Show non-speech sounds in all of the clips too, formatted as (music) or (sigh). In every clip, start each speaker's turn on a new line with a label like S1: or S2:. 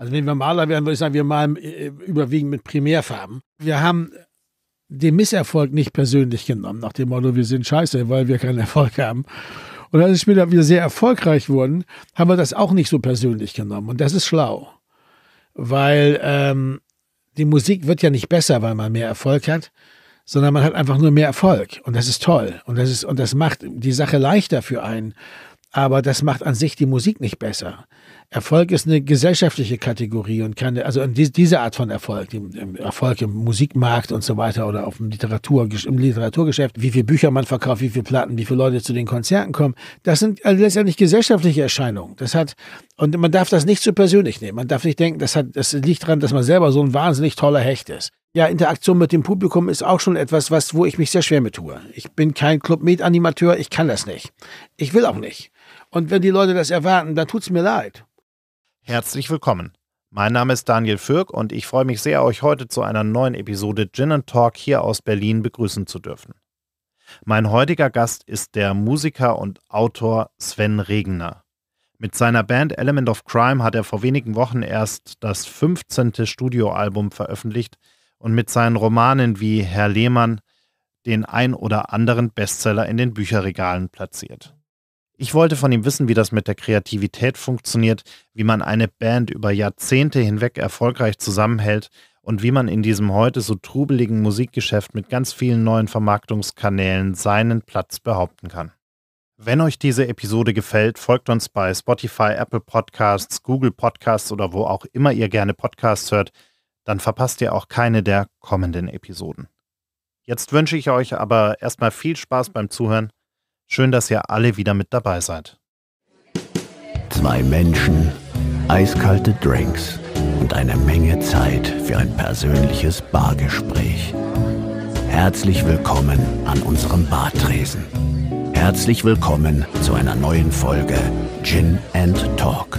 S1: Also wenn wir Maler werden, würde ich sagen, wir malen äh, überwiegend mit Primärfarben. Wir haben den Misserfolg nicht persönlich genommen, nach dem Motto, wir sind scheiße, weil wir keinen (laughs) Erfolg haben. Und als wir später wieder sehr erfolgreich wurden, haben wir das auch nicht so persönlich genommen. Und das ist schlau. Weil ähm, die Musik wird ja nicht besser, weil man mehr Erfolg hat, sondern man hat einfach nur mehr Erfolg. Und das ist toll. Und das ist, und das macht die Sache leichter für einen. Aber das macht an sich die Musik nicht besser. Erfolg ist eine gesellschaftliche Kategorie und keine, also diese Art von Erfolg, Erfolg im Musikmarkt und so weiter oder auf dem Literatur, im Literaturgeschäft, wie viele Bücher man verkauft, wie viele Platten, wie viele Leute zu den Konzerten kommen, das sind letztendlich also gesellschaftliche Erscheinungen. Das hat, und man darf das nicht zu persönlich nehmen. Man darf nicht denken, das hat, das liegt daran, dass man selber so ein wahnsinnig toller Hecht ist. Ja, Interaktion mit dem Publikum ist auch schon etwas, was, wo ich mich sehr schwer mit tue. Ich bin kein Club-Med-Animateur, ich kann das nicht. Ich will auch nicht. Und wenn die Leute das erwarten, dann tut's mir leid.
S2: Herzlich willkommen. Mein Name ist Daniel Fürk und ich freue mich sehr, euch heute zu einer neuen Episode Gin Talk hier aus Berlin begrüßen zu dürfen. Mein heutiger Gast ist der Musiker und Autor Sven Regner. Mit seiner Band Element of Crime hat er vor wenigen Wochen erst das 15. Studioalbum veröffentlicht und mit seinen Romanen wie Herr Lehmann den ein oder anderen Bestseller in den Bücherregalen platziert. Ich wollte von ihm wissen, wie das mit der Kreativität funktioniert, wie man eine Band über Jahrzehnte hinweg erfolgreich zusammenhält und wie man in diesem heute so trubeligen Musikgeschäft mit ganz vielen neuen Vermarktungskanälen seinen Platz behaupten kann. Wenn euch diese Episode gefällt, folgt uns bei Spotify, Apple Podcasts, Google Podcasts oder wo auch immer ihr gerne Podcasts hört, dann verpasst ihr auch keine der kommenden Episoden. Jetzt wünsche ich euch aber erstmal viel Spaß beim Zuhören Schön, dass ihr alle wieder mit dabei seid.
S3: Zwei Menschen, eiskalte Drinks und eine Menge Zeit für ein persönliches Bargespräch. Herzlich willkommen an unserem Bartresen. Herzlich willkommen zu einer neuen Folge Gin and Talk.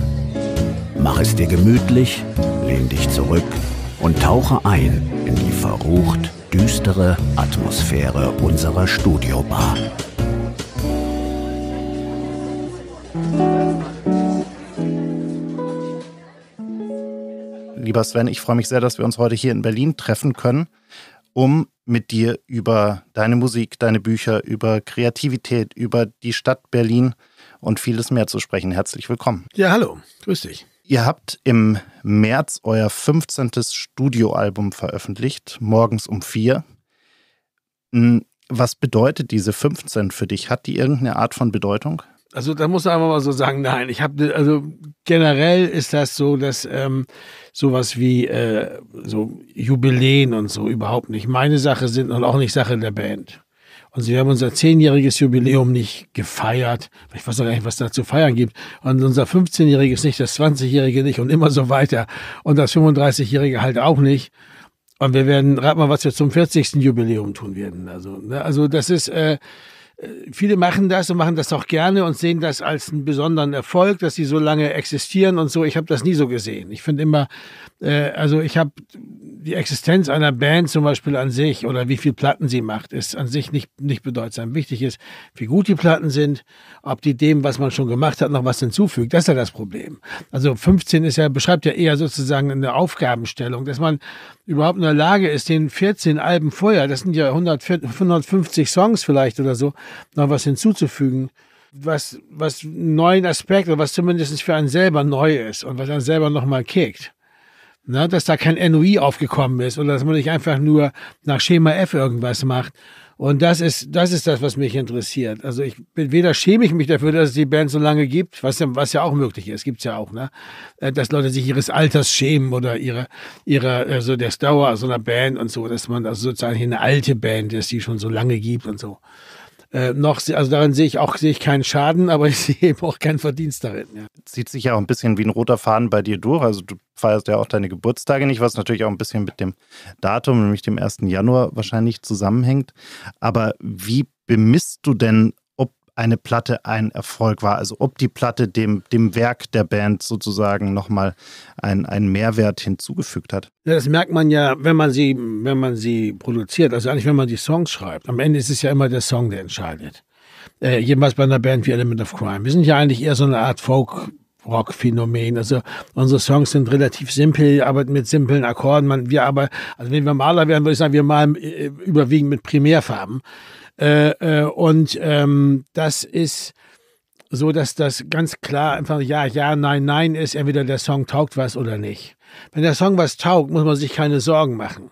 S3: Mach es dir gemütlich, lehn dich zurück und tauche ein in die verrucht düstere Atmosphäre unserer Studiobar.
S2: Lieber Sven, ich freue mich sehr, dass wir uns heute hier in Berlin treffen können, um mit dir über deine Musik, deine Bücher, über Kreativität, über die Stadt Berlin und vieles mehr zu sprechen. Herzlich willkommen.
S1: Ja, hallo, grüß dich.
S2: Ihr habt im März euer 15. Studioalbum veröffentlicht, morgens um vier. Hm, was bedeutet diese 15 für dich? Hat die irgendeine Art von Bedeutung?
S1: Also da muss man einfach mal so sagen, nein, ich habe also generell ist das so, dass ähm, sowas wie äh, so Jubiläen und so überhaupt nicht meine Sache sind und auch nicht Sache der Band. Und sie haben unser zehnjähriges Jubiläum nicht gefeiert. Ich weiß noch gar nicht, was da zu feiern gibt. Und unser 15-jähriges nicht, das 20-jährige nicht und immer so weiter. Und das 35-jährige halt auch nicht. Und wir werden, rat mal, was wir zum 40. Jubiläum tun werden. Also, ne? also das ist äh, äh, viele machen das und machen das auch gerne und sehen das als einen besonderen Erfolg, dass sie so lange existieren und so. Ich habe das nie so gesehen. Ich finde immer, äh, also ich habe die Existenz einer Band zum Beispiel an sich oder wie viel Platten sie macht, ist an sich nicht, nicht bedeutsam. Wichtig ist, wie gut die Platten sind, ob die dem, was man schon gemacht hat, noch was hinzufügt. Das ist ja das Problem. Also 15 ist ja, beschreibt ja eher sozusagen eine Aufgabenstellung, dass man überhaupt in der Lage ist, den 14 Alben vorher, das sind ja 100, 150 Songs vielleicht oder so, noch was hinzuzufügen, was, was einen neuen Aspekt oder was zumindest für einen selber neu ist und was einen selber nochmal kickt. Na, dass da kein NOI aufgekommen ist oder dass man nicht einfach nur nach Schema F irgendwas macht, und das ist, das ist das, was mich interessiert. Also ich bin, weder schäme ich mich dafür, dass es die Band so lange gibt, was ja, was ja auch möglich ist, gibt's ja auch, ne? Äh, dass Leute sich ihres Alters schämen oder ihrer, ihrer, also äh, der Dauer so einer Band und so, dass man also sozusagen hier eine alte Band ist, die schon so lange gibt und so. Äh, noch, also darin sehe ich auch, sehe ich keinen Schaden, aber ich (laughs) sehe eben auch keinen Verdienst darin. Ja.
S2: Zieht sich ja auch ein bisschen wie ein roter Faden bei dir durch. Also du feierst ja auch deine Geburtstage nicht, was natürlich auch ein bisschen mit dem Datum, nämlich dem 1. Januar wahrscheinlich zusammenhängt. Aber wie bemisst du denn eine Platte ein Erfolg war. Also ob die Platte dem, dem Werk der Band sozusagen nochmal einen, einen Mehrwert hinzugefügt hat.
S1: Ja, das merkt man ja, wenn man sie, wenn man sie produziert, also eigentlich wenn man die Songs schreibt. Am Ende ist es ja immer der Song, der entscheidet. Äh, jedenfalls bei einer Band wie Element of Crime. Wir sind ja eigentlich eher so eine Art Folk, Rock-Phänomen. Also unsere Songs sind relativ simpel, arbeiten mit simplen Akkorden. Man, wir aber, also wenn wir Maler wären, würde ich sagen, wir malen äh, überwiegend mit Primärfarben. Äh, äh, und ähm, das ist so, dass das ganz klar einfach ja, ja, nein, nein ist. Entweder der Song taugt was oder nicht. Wenn der Song was taugt, muss man sich keine Sorgen machen.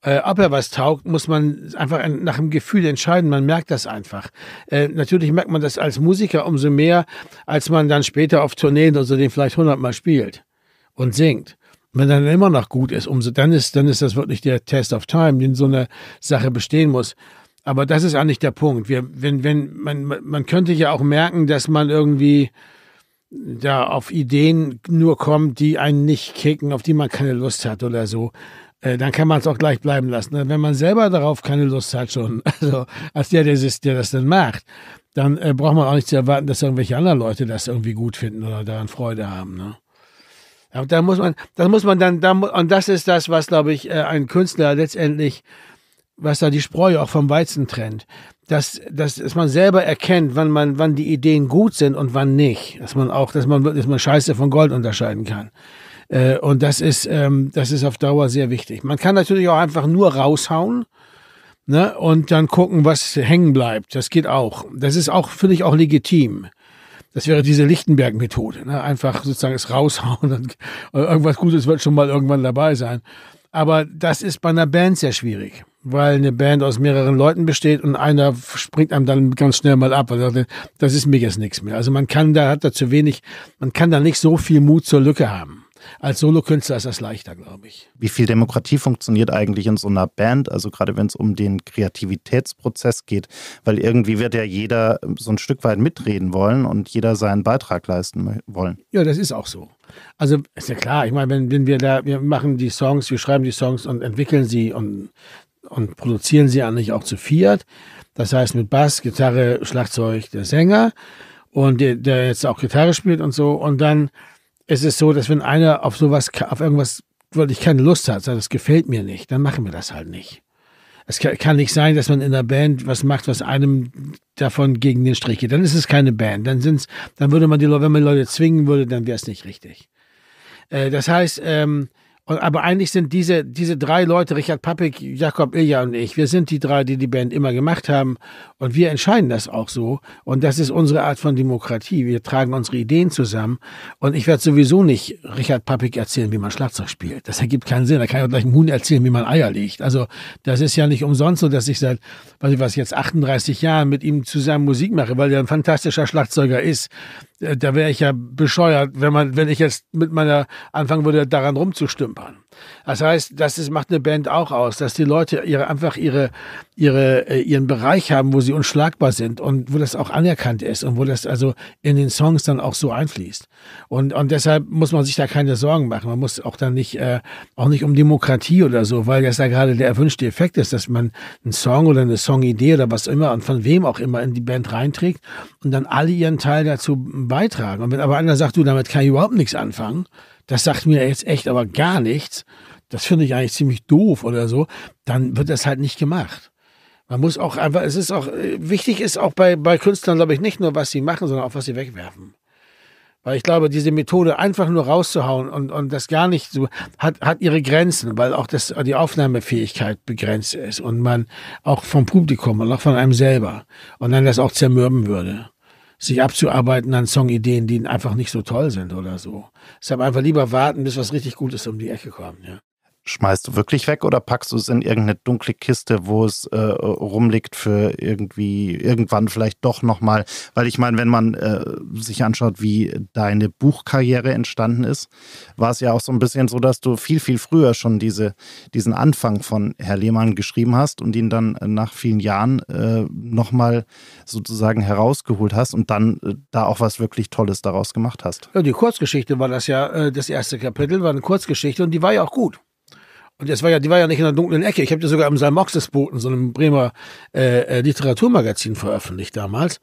S1: Äh, ob er was taugt, muss man einfach nach dem Gefühl entscheiden. Man merkt das einfach. Äh, natürlich merkt man das als Musiker umso mehr, als man dann später auf Tourneen oder so den vielleicht hundertmal spielt und singt. Und wenn dann immer noch gut ist, umso dann ist, dann ist das wirklich der Test of Time, den so eine Sache bestehen muss. Aber das ist eigentlich der Punkt. Wir, wenn, wenn, man, man könnte ja auch merken, dass man irgendwie da auf Ideen nur kommt, die einen nicht kicken, auf die man keine Lust hat oder so. Äh, dann kann man es auch gleich bleiben lassen. Wenn man selber darauf keine Lust hat schon, (laughs) also als der, der, der das dann macht, dann äh, braucht man auch nicht zu erwarten, dass irgendwelche anderen Leute das irgendwie gut finden oder daran Freude haben. Ne? Aber da muss man, das muss man dann, da, und das ist das, was, glaube ich, äh, ein Künstler letztendlich was da die Spreu auch vom Weizen trennt. Dass, dass, dass man selber erkennt, wann man, wann die Ideen gut sind und wann nicht. Dass man auch, dass man, dass man Scheiße von Gold unterscheiden kann. Äh, und das ist, ähm, das ist auf Dauer sehr wichtig. Man kann natürlich auch einfach nur raushauen. Ne, und dann gucken, was hängen bleibt. Das geht auch. Das ist auch, finde ich, auch legitim. Das wäre diese Lichtenberg-Methode. Ne? Einfach sozusagen es raushauen und, irgendwas Gutes wird schon mal irgendwann dabei sein. Aber das ist bei einer Band sehr schwierig weil eine Band aus mehreren Leuten besteht und einer springt einem dann ganz schnell mal ab. Also das ist mir jetzt nichts mehr. Also man kann da, hat da zu wenig, man kann da nicht so viel Mut zur Lücke haben. Als Solokünstler ist das leichter, glaube ich.
S2: Wie viel Demokratie funktioniert eigentlich in so einer Band? Also gerade wenn es um den Kreativitätsprozess geht, weil irgendwie wird ja jeder so ein Stück weit mitreden wollen und jeder seinen Beitrag leisten wollen.
S1: Ja, das ist auch so. Also ist ja klar, ich meine, wenn, wenn wir da, wir machen die Songs, wir schreiben die Songs und entwickeln sie und und produzieren sie eigentlich auch zu viert. Das heißt mit Bass, Gitarre, Schlagzeug, der Sänger und der, der jetzt auch Gitarre spielt und so. Und dann ist es so, dass wenn einer auf sowas, auf irgendwas, wirklich keine Lust hat, sagt, das gefällt mir nicht, dann machen wir das halt nicht. Es kann nicht sein, dass man in der Band was macht, was einem davon gegen den Strich geht. Dann ist es keine Band. Dann sind's, dann würde man die Leute, wenn man die Leute zwingen würde, dann wäre es nicht richtig. Äh, das heißt, ähm, und, aber eigentlich sind diese, diese drei Leute, Richard Pappig, Jakob Ilja und ich, wir sind die drei, die die Band immer gemacht haben. Und wir entscheiden das auch so. Und das ist unsere Art von Demokratie. Wir tragen unsere Ideen zusammen. Und ich werde sowieso nicht Richard Pappig erzählen, wie man Schlagzeug spielt. Das ergibt keinen Sinn. Da kann ich auch gleich einen Huhn erzählen, wie man Eier legt. Also, das ist ja nicht umsonst so, dass ich seit, weiß ich was jetzt, 38 Jahren mit ihm zusammen Musik mache, weil er ein fantastischer Schlagzeuger ist. Äh, da wäre ich ja bescheuert, wenn man, wenn ich jetzt mit meiner anfangen würde, daran rumzustümpern. Das heißt, das ist, macht eine Band auch aus, dass die Leute ihre, einfach ihre, ihre, äh, ihren Bereich haben, wo sie unschlagbar sind und wo das auch anerkannt ist und wo das also in den Songs dann auch so einfließt. Und, und deshalb muss man sich da keine Sorgen machen. Man muss auch dann nicht, äh, auch nicht um Demokratie oder so, weil das da gerade der erwünschte Effekt ist, dass man einen Song oder eine Songidee oder was immer und von wem auch immer in die Band reinträgt und dann alle ihren Teil dazu beitragen. Und wenn aber einer sagt, du, damit kann ich überhaupt nichts anfangen, das sagt mir jetzt echt aber gar nichts, das finde ich eigentlich ziemlich doof oder so, dann wird das halt nicht gemacht. Man muss auch einfach, es ist auch, äh, wichtig ist auch bei, bei Künstlern, glaube ich, nicht nur, was sie machen, sondern auch, was sie wegwerfen. Weil ich glaube, diese Methode einfach nur rauszuhauen und, und das gar nicht so, hat, hat ihre Grenzen, weil auch das, die Aufnahmefähigkeit begrenzt ist und man auch vom Publikum und auch von einem selber und dann das auch zermürben würde sich abzuarbeiten an Songideen, die einfach nicht so toll sind oder so. Deshalb einfach lieber warten, bis was richtig Gutes um die Ecke kommt. Ja
S2: schmeißt du wirklich weg oder packst du es in irgendeine dunkle Kiste, wo es äh, rumliegt für irgendwie irgendwann vielleicht doch nochmal? Weil ich meine, wenn man äh, sich anschaut, wie deine Buchkarriere entstanden ist, war es ja auch so ein bisschen so, dass du viel, viel früher schon diese, diesen Anfang von Herr Lehmann geschrieben hast und ihn dann nach vielen Jahren äh, nochmal sozusagen herausgeholt hast und dann äh, da auch was wirklich Tolles daraus gemacht hast.
S1: Ja, die Kurzgeschichte war das ja, äh, das erste Kapitel war eine Kurzgeschichte und die war ja auch gut. Und das war ja, die war ja nicht in der dunklen Ecke. Ich habe die sogar im Salmoxisboten, so einem Bremer äh, äh Literaturmagazin veröffentlicht damals.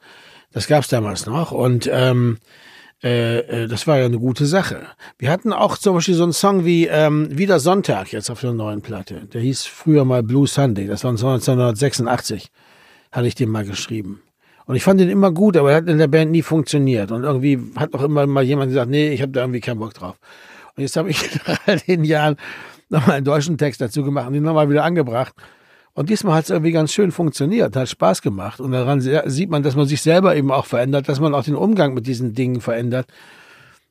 S1: Das gab es damals noch. Und ähm, äh, äh, das war ja eine gute Sache. Wir hatten auch zum Beispiel so einen Song wie ähm, Wieder Sonntag jetzt auf der neuen Platte. Der hieß früher mal Blue Sunday. Das war 1986. Hatte ich den mal geschrieben. Und ich fand den immer gut, aber er hat in der Band nie funktioniert. Und irgendwie hat auch immer mal jemand gesagt, nee, ich habe da irgendwie keinen Bock drauf. Und jetzt habe ich (laughs) nach all den Jahren nochmal einen deutschen Text dazu gemacht und ihn nochmal wieder angebracht. Und diesmal hat es irgendwie ganz schön funktioniert, hat Spaß gemacht. Und daran sieht man, dass man sich selber eben auch verändert, dass man auch den Umgang mit diesen Dingen verändert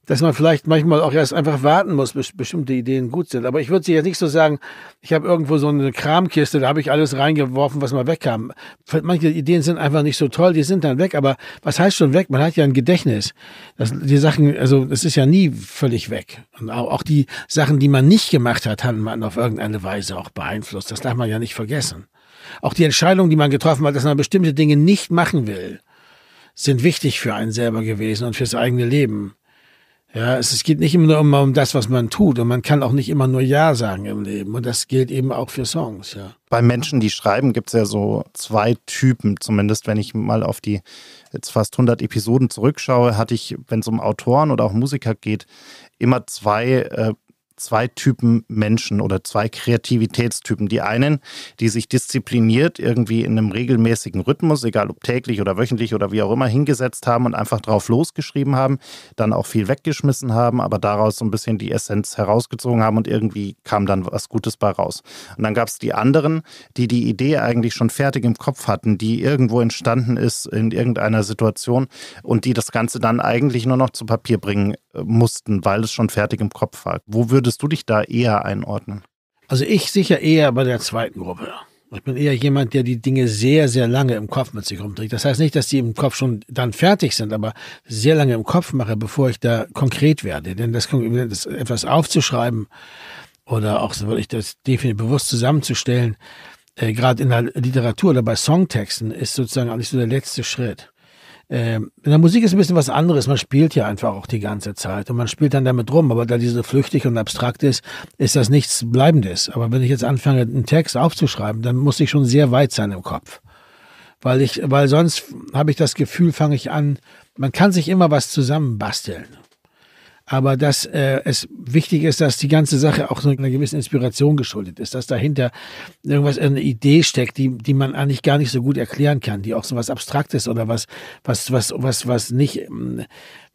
S1: dass man vielleicht manchmal auch erst einfach warten muss, bis bestimmte Ideen gut sind. Aber ich würde sie jetzt nicht so sagen, ich habe irgendwo so eine Kramkiste, da habe ich alles reingeworfen, was mal wegkam. Manche Ideen sind einfach nicht so toll, die sind dann weg. Aber was heißt schon weg? Man hat ja ein Gedächtnis. Das, die Sachen, also es ist ja nie völlig weg. Und auch, auch die Sachen, die man nicht gemacht hat, haben man auf irgendeine Weise auch beeinflusst. Das darf man ja nicht vergessen. Auch die Entscheidung, die man getroffen hat, dass man bestimmte Dinge nicht machen will, sind wichtig für einen selber gewesen und fürs eigene Leben. Ja, es, es geht nicht immer nur um, um, das, was man tut. Und man kann auch nicht immer nur Ja sagen im Leben. Und das gilt eben auch für Songs, ja.
S2: Bei Menschen, die schreiben, gibt es ja so zwei Typen. Zumindest wenn ich mal auf die jetzt fast 100 Episoden zurückschaue, hatte ich, wenn es um Autoren oder auch Musiker geht, immer zwei äh, zwei Typen Menschen oder zwei Kreativitätstypen. Die einen, die sich diszipliniert irgendwie in einem regelmäßigen Rhythmus, egal ob täglich oder wöchentlich oder wie auch immer, hingesetzt haben und einfach drauf losgeschrieben haben, dann auch viel weggeschmissen haben, aber daraus so ein bisschen die Essenz herausgezogen haben und irgendwie kam dann was Gutes bei raus. Und dann gab es die anderen, die die Idee eigentlich schon fertig im Kopf hatten, die irgendwo entstanden ist in irgendeiner Situation und die das Ganze dann eigentlich nur noch zu Papier bringen mussten, weil es schon fertig im Kopf war. Wo würdest du dich da eher einordnen?
S1: Also ich sicher eher bei der zweiten Gruppe. Ich bin eher jemand, der die Dinge sehr, sehr lange im Kopf mit sich rumträgt. Das heißt nicht, dass die im Kopf schon dann fertig sind, aber sehr lange im Kopf mache, bevor ich da konkret werde. Denn das, das etwas aufzuschreiben oder auch so wirklich das definitiv bewusst zusammenzustellen, äh, gerade in der Literatur oder bei Songtexten, ist sozusagen eigentlich so der letzte Schritt. Ähm, in der Musik ist ein bisschen was anderes. Man spielt ja einfach auch die ganze Zeit und man spielt dann damit rum. Aber da diese flüchtig und abstrakt ist, ist das nichts Bleibendes. Aber wenn ich jetzt anfange, einen Text aufzuschreiben, dann muss ich schon sehr weit sein im Kopf. Weil ich, weil sonst habe ich das Gefühl, fange ich an, man kann sich immer was zusammenbasteln aber dass äh, es wichtig ist, dass die ganze Sache auch so einer gewissen Inspiration geschuldet ist, dass dahinter irgendwas, eine Idee steckt, die, die man eigentlich gar nicht so gut erklären kann, die auch so was Abstraktes oder was, was, was, was, was nicht, ähm,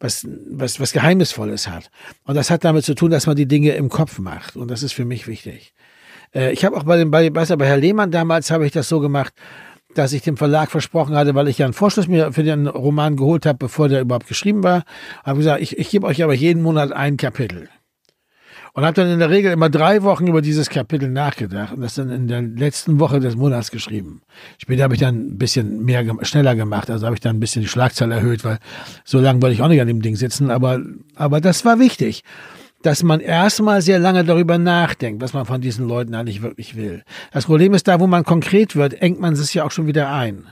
S1: was, was, was Geheimnisvolles hat. Und das hat damit zu tun, dass man die Dinge im Kopf macht. Und das ist für mich wichtig. Äh, ich habe auch bei dem, bei, bei Herr Lehmann damals habe ich das so gemacht, dass ich dem Verlag versprochen hatte, weil ich ja einen Vorschuss mir für den Roman geholt habe, bevor der überhaupt geschrieben war. Habe gesagt, ich, ich gebe euch aber jeden Monat ein Kapitel. Und habe dann in der Regel immer drei Wochen über dieses Kapitel nachgedacht und das dann in der letzten Woche des Monats geschrieben. Später habe ich dann ein bisschen mehr schneller gemacht, also habe ich dann ein bisschen die Schlagzahl erhöht, weil so lange wollte ich auch nicht an dem Ding sitzen, aber, aber das war wichtig dass man erstmal sehr lange darüber nachdenkt, was man von diesen Leuten eigentlich wirklich will. Das Problem ist, da wo man konkret wird, engt man es ja auch schon wieder ein.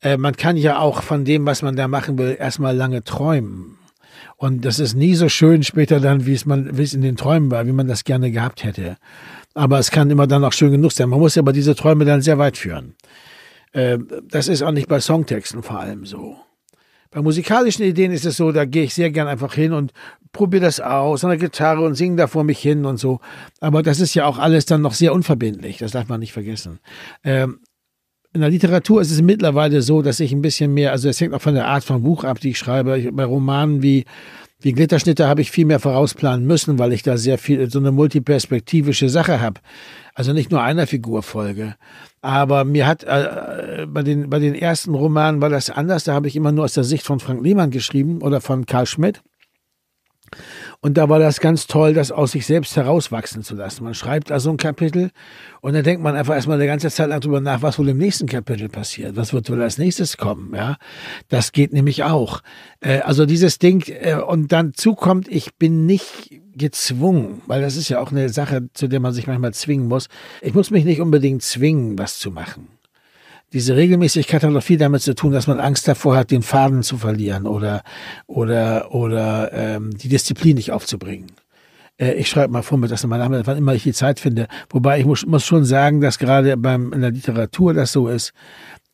S1: Äh, man kann ja auch von dem, was man da machen will, erstmal lange träumen. Und das ist nie so schön später dann, wie es man, wie es in den Träumen war, wie man das gerne gehabt hätte. Aber es kann immer dann auch schön genug sein. Man muss ja aber diese Träume dann sehr weit führen. Äh, das ist auch nicht bei Songtexten vor allem so. Bei musikalischen Ideen ist es so, da gehe ich sehr gern einfach hin und probiere das aus an der Gitarre und singe da vor mich hin und so. Aber das ist ja auch alles dann noch sehr unverbindlich, das darf man nicht vergessen. Ähm, in der Literatur ist es mittlerweile so, dass ich ein bisschen mehr, also es hängt auch von der Art von Buch ab, die ich schreibe. Ich, bei Romanen wie wie Glitterschnitte habe ich viel mehr vorausplanen müssen, weil ich da sehr viel so eine multiperspektivische Sache habe. Also nicht nur einer Figurfolge. Aber mir hat äh, bei, den, bei den ersten Romanen war das anders. Da habe ich immer nur aus der Sicht von Frank Lehmann geschrieben oder von Karl Schmidt. Und da war das ganz toll, das aus sich selbst herauswachsen zu lassen. Man schreibt also ein Kapitel und dann denkt man einfach erstmal eine ganze Zeit lang drüber nach, was wohl im nächsten Kapitel passiert, was wird wohl als nächstes kommen. Ja, das geht nämlich auch. Äh, also dieses Ding äh, und dann zukommt, ich bin nicht gezwungen, weil das ist ja auch eine Sache, zu der man sich manchmal zwingen muss. Ich muss mich nicht unbedingt zwingen, was zu machen diese Regelmäßigkeit hat doch viel damit zu tun, dass man Angst davor hat, den Faden zu verlieren oder, oder, oder ähm, die Disziplin nicht aufzubringen äh, ich schreibe mal vor vormittags nochmal Namen, wann immer ich die Zeit finde. Wobei ich muss, muss schon sagen, dass gerade beim, in der Literatur das so ist,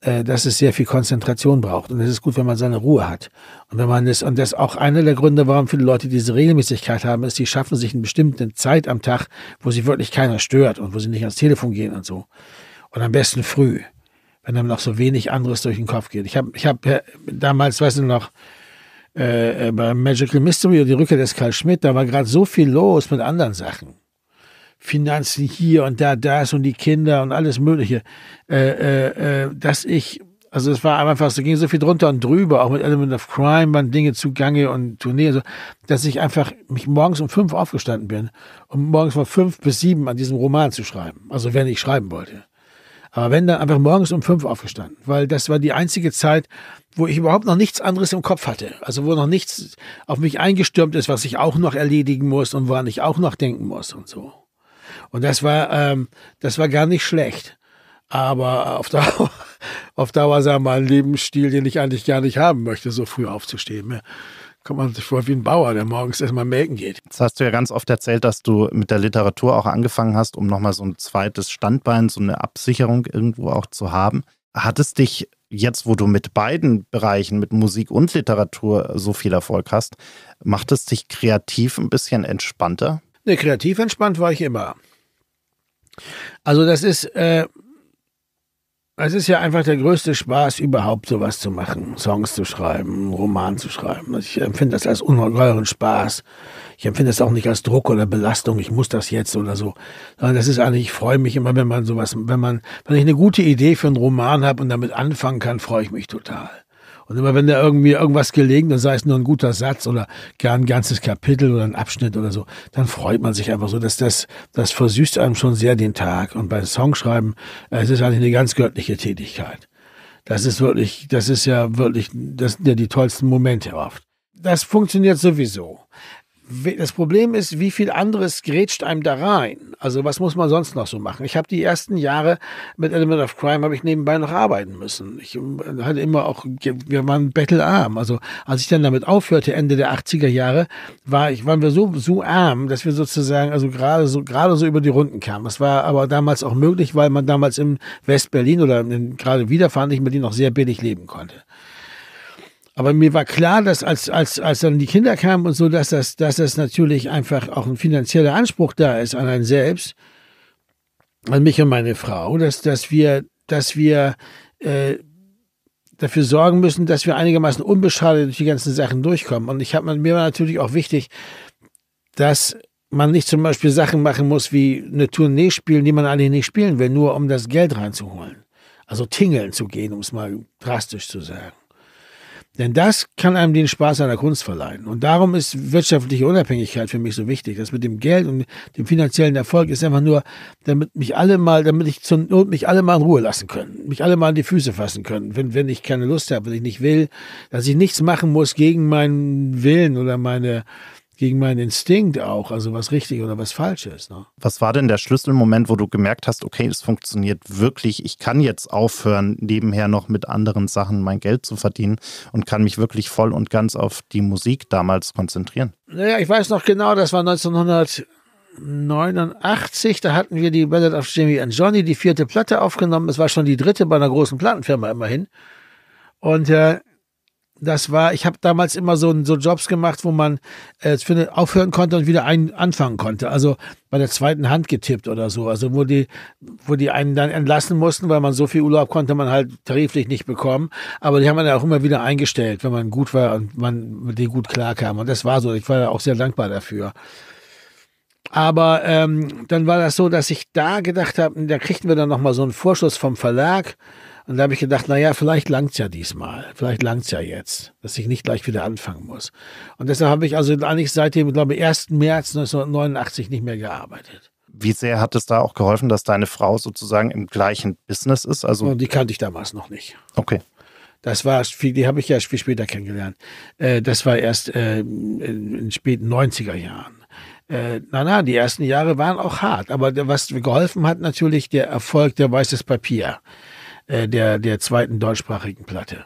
S1: äh, dass es sehr viel Konzentration braucht. Und es ist gut, wenn man seine Ruhe hat. Und wenn man das, und das ist auch einer der Gründe, warum viele Leute diese Regelmäßigkeit haben, ist, die schaffen sich eine bestimmte Zeit am Tag, wo sie wirklich keiner stört und wo sie nicht ans Telefon gehen und so. Und am besten früh wenn einem noch so wenig anderes durch den Kopf geht. Ich habe ich hab äh, damals, weiß ich noch, äh, äh, bei Magical Mystery und die Rückkehr des Karl Schmidt, da war gerade so viel los mit anderen Sachen. Finanzen hier und da, das und die Kinder und alles Mögliche, äh, äh, äh dass ich, also es war einfach, da ging so viel drunter und drüber, auch mit Element of Crime waren Dinge zugange und Tournee, so, dass ich einfach mich morgens um fünf aufgestanden bin, um morgens von fünf bis sieben an diesem Roman zu schreiben, also wenn ich schreiben wollte. Aber wenn dann einfach morgens um fünf aufgestanden, weil das war die einzige Zeit, wo ich überhaupt noch nichts anderes im Kopf hatte. Also wo noch nichts auf mich eingestürmt ist, was ich auch noch erledigen muss und woran ich auch noch denken muss und so. Und das war, ähm, das war gar nicht schlecht. Aber auf Dauer, (laughs) auf Dauer, sagen wir mal, ein Lebensstil, den ich eigentlich gar nicht haben möchte, so früh aufzustehen. Ne? kommt man sich vor wie ein Bauer, der morgens erstmal melken geht.
S2: Jetzt hast du ja ganz oft erzählt, dass du mit der Literatur auch angefangen hast, um nochmal so ein zweites Standbein, so eine Absicherung irgendwo auch zu haben. Hat es dich jetzt, wo du mit beiden Bereichen, mit Musik und Literatur so viel Erfolg hast, macht es dich kreativ ein bisschen entspannter?
S1: Ne, kreativ entspannt war ich immer. Also das ist, äh, es ist ja einfach der größte Spaß überhaupt, sowas zu machen. Songs zu schreiben, einen Roman zu schreiben. Ich empfinde das als ungeheuren Spaß. Ich empfinde das auch nicht als Druck oder Belastung. Ich muss das jetzt oder so. Sondern das ist eigentlich, ich freue mich immer, wenn man sowas, wenn man, wenn ich eine gute Idee für einen Roman habe und damit anfangen kann, freue ich mich total. Und immer wenn da irgendwie irgendwas gelegen, dann sei es nur ein guter Satz oder gar ein ganzes Kapitel oder ein Abschnitt oder so, dann freut man sich einfach so, dass das, das versüßt einem schon sehr den Tag. Und beim Songschreiben, äh, es ist eigentlich eine ganz göttliche Tätigkeit. Das ist wirklich, das ist ja wirklich, das sind ja die tollsten Momente oft. Das funktioniert sowieso das Problem ist, wie viel anderes grätscht einem da rein? Also was muss man sonst noch so machen? Ich habe die ersten Jahre mit Element of Crime habe ich nebenbei noch arbeiten müssen. Ich ähm, hatte immer auch, wir waren bettelarm. Also als ich dann damit aufhörte, Ende der 80er Jahre, war ich, waren wir so, so arm, dass wir sozusagen, also gerade so, gerade so über die Runden kamen. Das war aber damals auch möglich, weil man damals im Westberlin oder in, gerade wieder fand ich Berlin noch sehr billig leben konnte. Aber mir war klar, dass als, als, als dann die Kinder kamen und so, dass das, dass das natürlich einfach auch ein finanzieller Anspruch da ist an einen selbst, an mich und meine Frau, dass, dass wir, dass wir äh, dafür sorgen müssen, dass wir einigermaßen unbeschadet durch die ganzen Sachen durchkommen. Und ich habe mir war natürlich auch wichtig, dass man nicht zum Beispiel Sachen machen muss wie eine Tournee spielen, die man eigentlich nicht spielen will, nur um das Geld reinzuholen. Also tingeln zu gehen, um es mal drastisch zu sagen. Denn das kann einem den Spaß an der Kunst verleihen. Und darum ist wirtschaftliche Unabhängigkeit für mich so wichtig. Das mit dem Geld und dem finanziellen Erfolg ist einfach nur, damit mich alle mal, damit ich zur Not mich alle mal in Ruhe lassen können, mich alle mal an die Füße fassen können, wenn, wenn ich keine Lust habe, wenn ich nicht will, dass ich nichts machen muss gegen meinen Willen oder meine, gegen meinen Instinkt auch, also was richtig oder was falsch ist.
S2: Ne? Was war denn der Schlüsselmoment, wo du gemerkt hast, okay, es funktioniert wirklich, ich kann jetzt aufhören, nebenher noch mit anderen Sachen mein Geld zu verdienen und kann mich wirklich voll und ganz auf die Musik damals konzentrieren?
S1: Naja, ich weiß noch genau, das war 1989, da hatten wir die Ballad of Jimmy and Johnny, die vierte Platte aufgenommen. Es war schon die dritte bei einer großen Plattenfirma immerhin. Und äh, das war, ich habe damals immer so, so Jobs gemacht, wo man äh, für eine, aufhören konnte und wieder einen anfangen konnte. Also bei der zweiten Hand getippt oder so. Also wo die, wo die einen dann entlassen mussten, weil man so viel Urlaub konnte man halt tariflich nicht bekommen. Aber die haben man ja auch immer wieder eingestellt, wenn man gut war und man mit denen gut klarkam. Und das war so. Ich war ja auch sehr dankbar dafür. Aber ähm, dann war das so, dass ich da gedacht habe, da kriegten wir dann nochmal so einen Vorschuss vom Verlag. Und da habe ich gedacht, naja, vielleicht langt's ja diesmal, vielleicht langt's ja jetzt, dass ich nicht gleich wieder anfangen muss. Und deshalb habe ich also eigentlich seit dem, glaube ich, 1. März 1989 nicht mehr gearbeitet.
S2: Wie sehr hat es da auch geholfen, dass deine Frau sozusagen im gleichen Business ist? Also die kannte
S1: ich damals noch nicht. Okay. Das war, die habe ich ja viel später kennengelernt. Äh, das war erst äh, in den späten 90er Jahren äh, na na, die ersten Jahre waren auch hart, aber was geholfen hat natürlich der Erfolg der Weißes Papier äh, der, der zweiten deutschsprachigen Platte.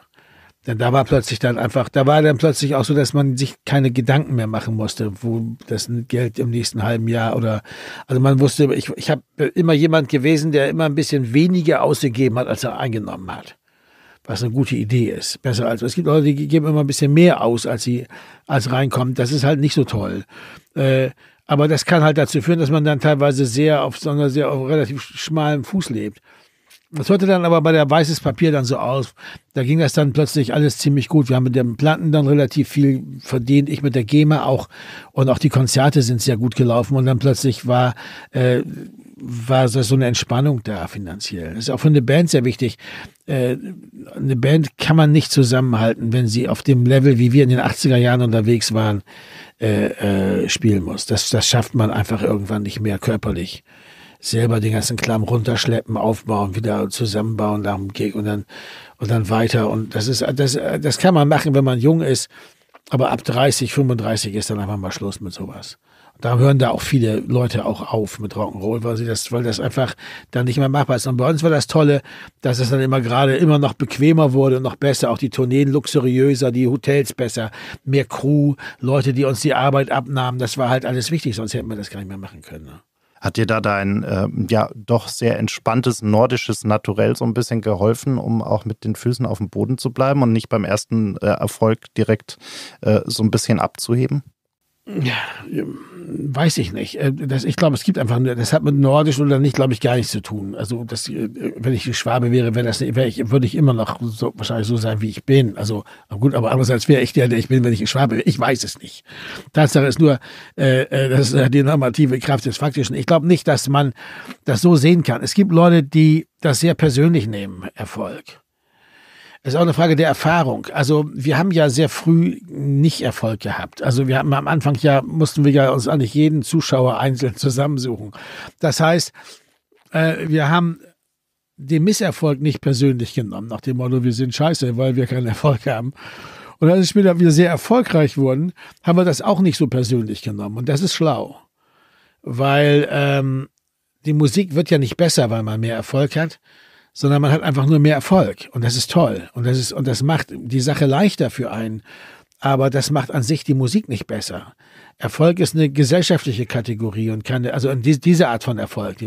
S1: Denn da war plötzlich dann einfach, da war dann plötzlich auch so, dass man sich keine Gedanken mehr machen musste, wo das Geld im nächsten halben Jahr oder also man wusste, ich, ich habe immer jemand gewesen, der immer ein bisschen weniger ausgegeben hat, als er eingenommen hat. Was eine gute Idee ist. Besser als es gibt Leute, die geben immer ein bisschen mehr aus, als sie als reinkommen. Das ist halt nicht so toll. Äh, aber das kann halt dazu führen, dass man dann teilweise sehr auf, sondern sehr auf relativ schmalem Fuß lebt. Das hörte dann aber bei der weißes Papier dann so aus. Da ging das dann plötzlich alles ziemlich gut. Wir haben mit den Platten dann relativ viel verdient. Ich mit der GEMA auch. Und auch die Konzerte sind sehr gut gelaufen. Und dann plötzlich war, äh, war das so eine Entspannung da finanziell. Das ist auch für eine Band sehr wichtig. Äh, eine Band kann man nicht zusammenhalten, wenn sie auf dem Level, wie wir in den 80er Jahren unterwegs waren, äh, äh, spielen muss. Das, das schafft man einfach irgendwann nicht mehr körperlich selber den ganzen Klamm runterschleppen, aufbauen, wieder zusammenbauen darum geht und dann, und dann weiter. Und das ist, das, das kann man machen, wenn man jung ist. Aber ab 30, 35 ist dann einfach mal Schluss mit sowas. Da hören da auch viele Leute auch auf mit Rock'n'Roll, weil sie das, weil das einfach dann nicht mehr machbar ist. Und bei uns war das Tolle, dass es dann immer gerade immer noch bequemer wurde und noch besser, auch die Tourneen luxuriöser, die Hotels besser, mehr Crew, Leute, die uns die Arbeit abnahmen. Das war halt alles wichtig, sonst hätten wir das gar nicht mehr machen können. Ne?
S2: Hat dir da dein äh, ja doch sehr entspanntes nordisches Naturell so ein bisschen geholfen, um auch mit den Füßen auf dem Boden zu bleiben und nicht beim ersten äh, Erfolg direkt äh, so ein bisschen abzuheben?
S1: Ja, weiß ich nicht. Äh, das, ich glaube, es gibt einfach, nur, das hat mit nordisch oder nicht, glaube ich, gar nichts zu tun. Also, das, äh, wenn ich Schwabe wäre, wäre das, wäre ich, würde ich immer noch so, wahrscheinlich so sein, wie ich bin. Also, gut, aber andererseits wäre ich der, der ich bin, wenn ich Schwabe wäre. Ich weiß es nicht. Tatsache ist nur, äh, äh, das ist die normative Kraft des Faktischen. Ich glaube nicht, dass man das so sehen kann. Es gibt Leute, die das sehr persönlich nehmen, Erfolg ist auch eine Frage der Erfahrung. Also wir haben ja sehr früh nicht Erfolg gehabt. Also wir haben am Anfang ja, mussten wir ja uns eigentlich jeden Zuschauer einzeln (laughs) zusammensuchen. Das heißt, äh, wir haben den Misserfolg nicht persönlich genommen, nach dem Motto, wir sind scheiße, weil wir keinen Erfolg haben. Und als wir später wieder sehr erfolgreich wurden, haben wir das auch nicht so persönlich genommen. Und das ist schlau. Weil ähm, die Musik wird ja nicht besser, weil man mehr Erfolg hat, sondern man hat einfach nur mehr Erfolg. Und das ist toll. Und das ist, und das macht die Sache leichter für einen. Aber das macht an sich die Musik nicht besser. Erfolg ist eine gesellschaftliche Kategorie und keine, also diese Art von Erfolg,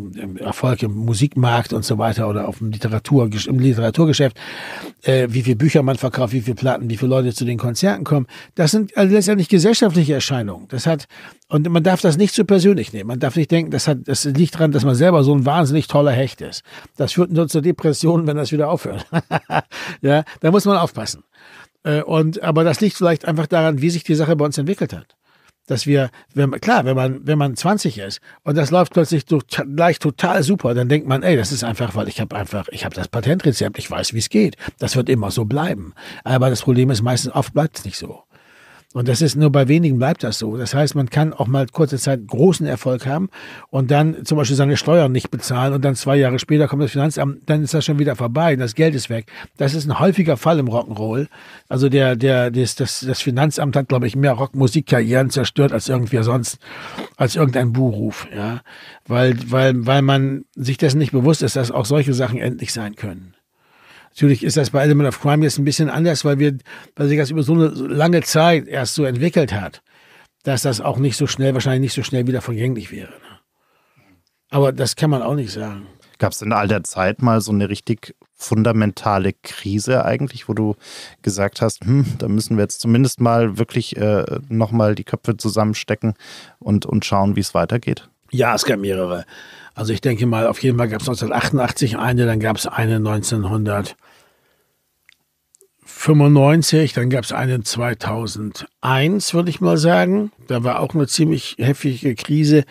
S1: Erfolg im Musikmarkt und so weiter oder auf dem Literatur, im Literaturgeschäft, äh, wie viele Bücher man verkauft, wie viele Platten, wie viele Leute zu den Konzerten kommen, das sind also letztendlich gesellschaftliche Erscheinungen. Das hat, und man darf das nicht zu persönlich nehmen. Man darf nicht denken, das hat, das liegt daran, dass man selber so ein wahnsinnig toller Hecht ist. Das führt nur zur Depression, wenn das wieder aufhört. (laughs) ja, da muss man aufpassen. Äh, und, aber das liegt vielleicht einfach daran, wie sich die Sache bei uns entwickelt hat dass wir, wenn, klar, wenn man, wenn man 20 ist und das läuft plötzlich durch, gleich total super, dann denkt man, ey, das ist einfach, weil ich habe einfach, ich habe das Patentrezept, ich weiß, wie es geht. Das wird immer so bleiben. Aber das Problem ist, meistens oft bleibt es nicht so. Und das ist nur bei wenigen bleibt das so. Das heißt, man kann auch mal kurze Zeit großen Erfolg haben und dann zum Beispiel seine Steuern nicht bezahlen und dann zwei Jahre später kommt das Finanzamt, dann ist das schon wieder vorbei, das Geld ist weg. Das ist ein häufiger Fall im Rock'n'Roll. Also der, der, das, das, das Finanzamt hat, glaube ich, mehr Rockmusikkarrieren zerstört als irgendwie sonst, als irgendein Buhruf, ja. Weil, weil, weil man sich dessen nicht bewusst ist, dass auch solche Sachen endlich sein können. Natürlich ist das bei Element of Crime jetzt ein bisschen anders, weil wir, weil sich das über so eine lange Zeit erst so entwickelt hat, dass das auch nicht so schnell, wahrscheinlich nicht so schnell wieder vergänglich wäre. Ne? Aber das kann man auch nicht sagen.
S2: Gab es in all der Zeit mal so eine richtig fundamentale Krise eigentlich, wo du gesagt hast, hm, da müssen wir jetzt zumindest mal wirklich äh, nochmal die Köpfe zusammenstecken und, und schauen, wie es weitergeht?
S1: Ja, es gab mehrere. Also ich denke mal, auf jeden Fall gab es 1988 eine, dann gab es eine 1900. 95, dann gab es einen 2001, würde ich mal sagen. Da war auch eine ziemlich heftige Krise.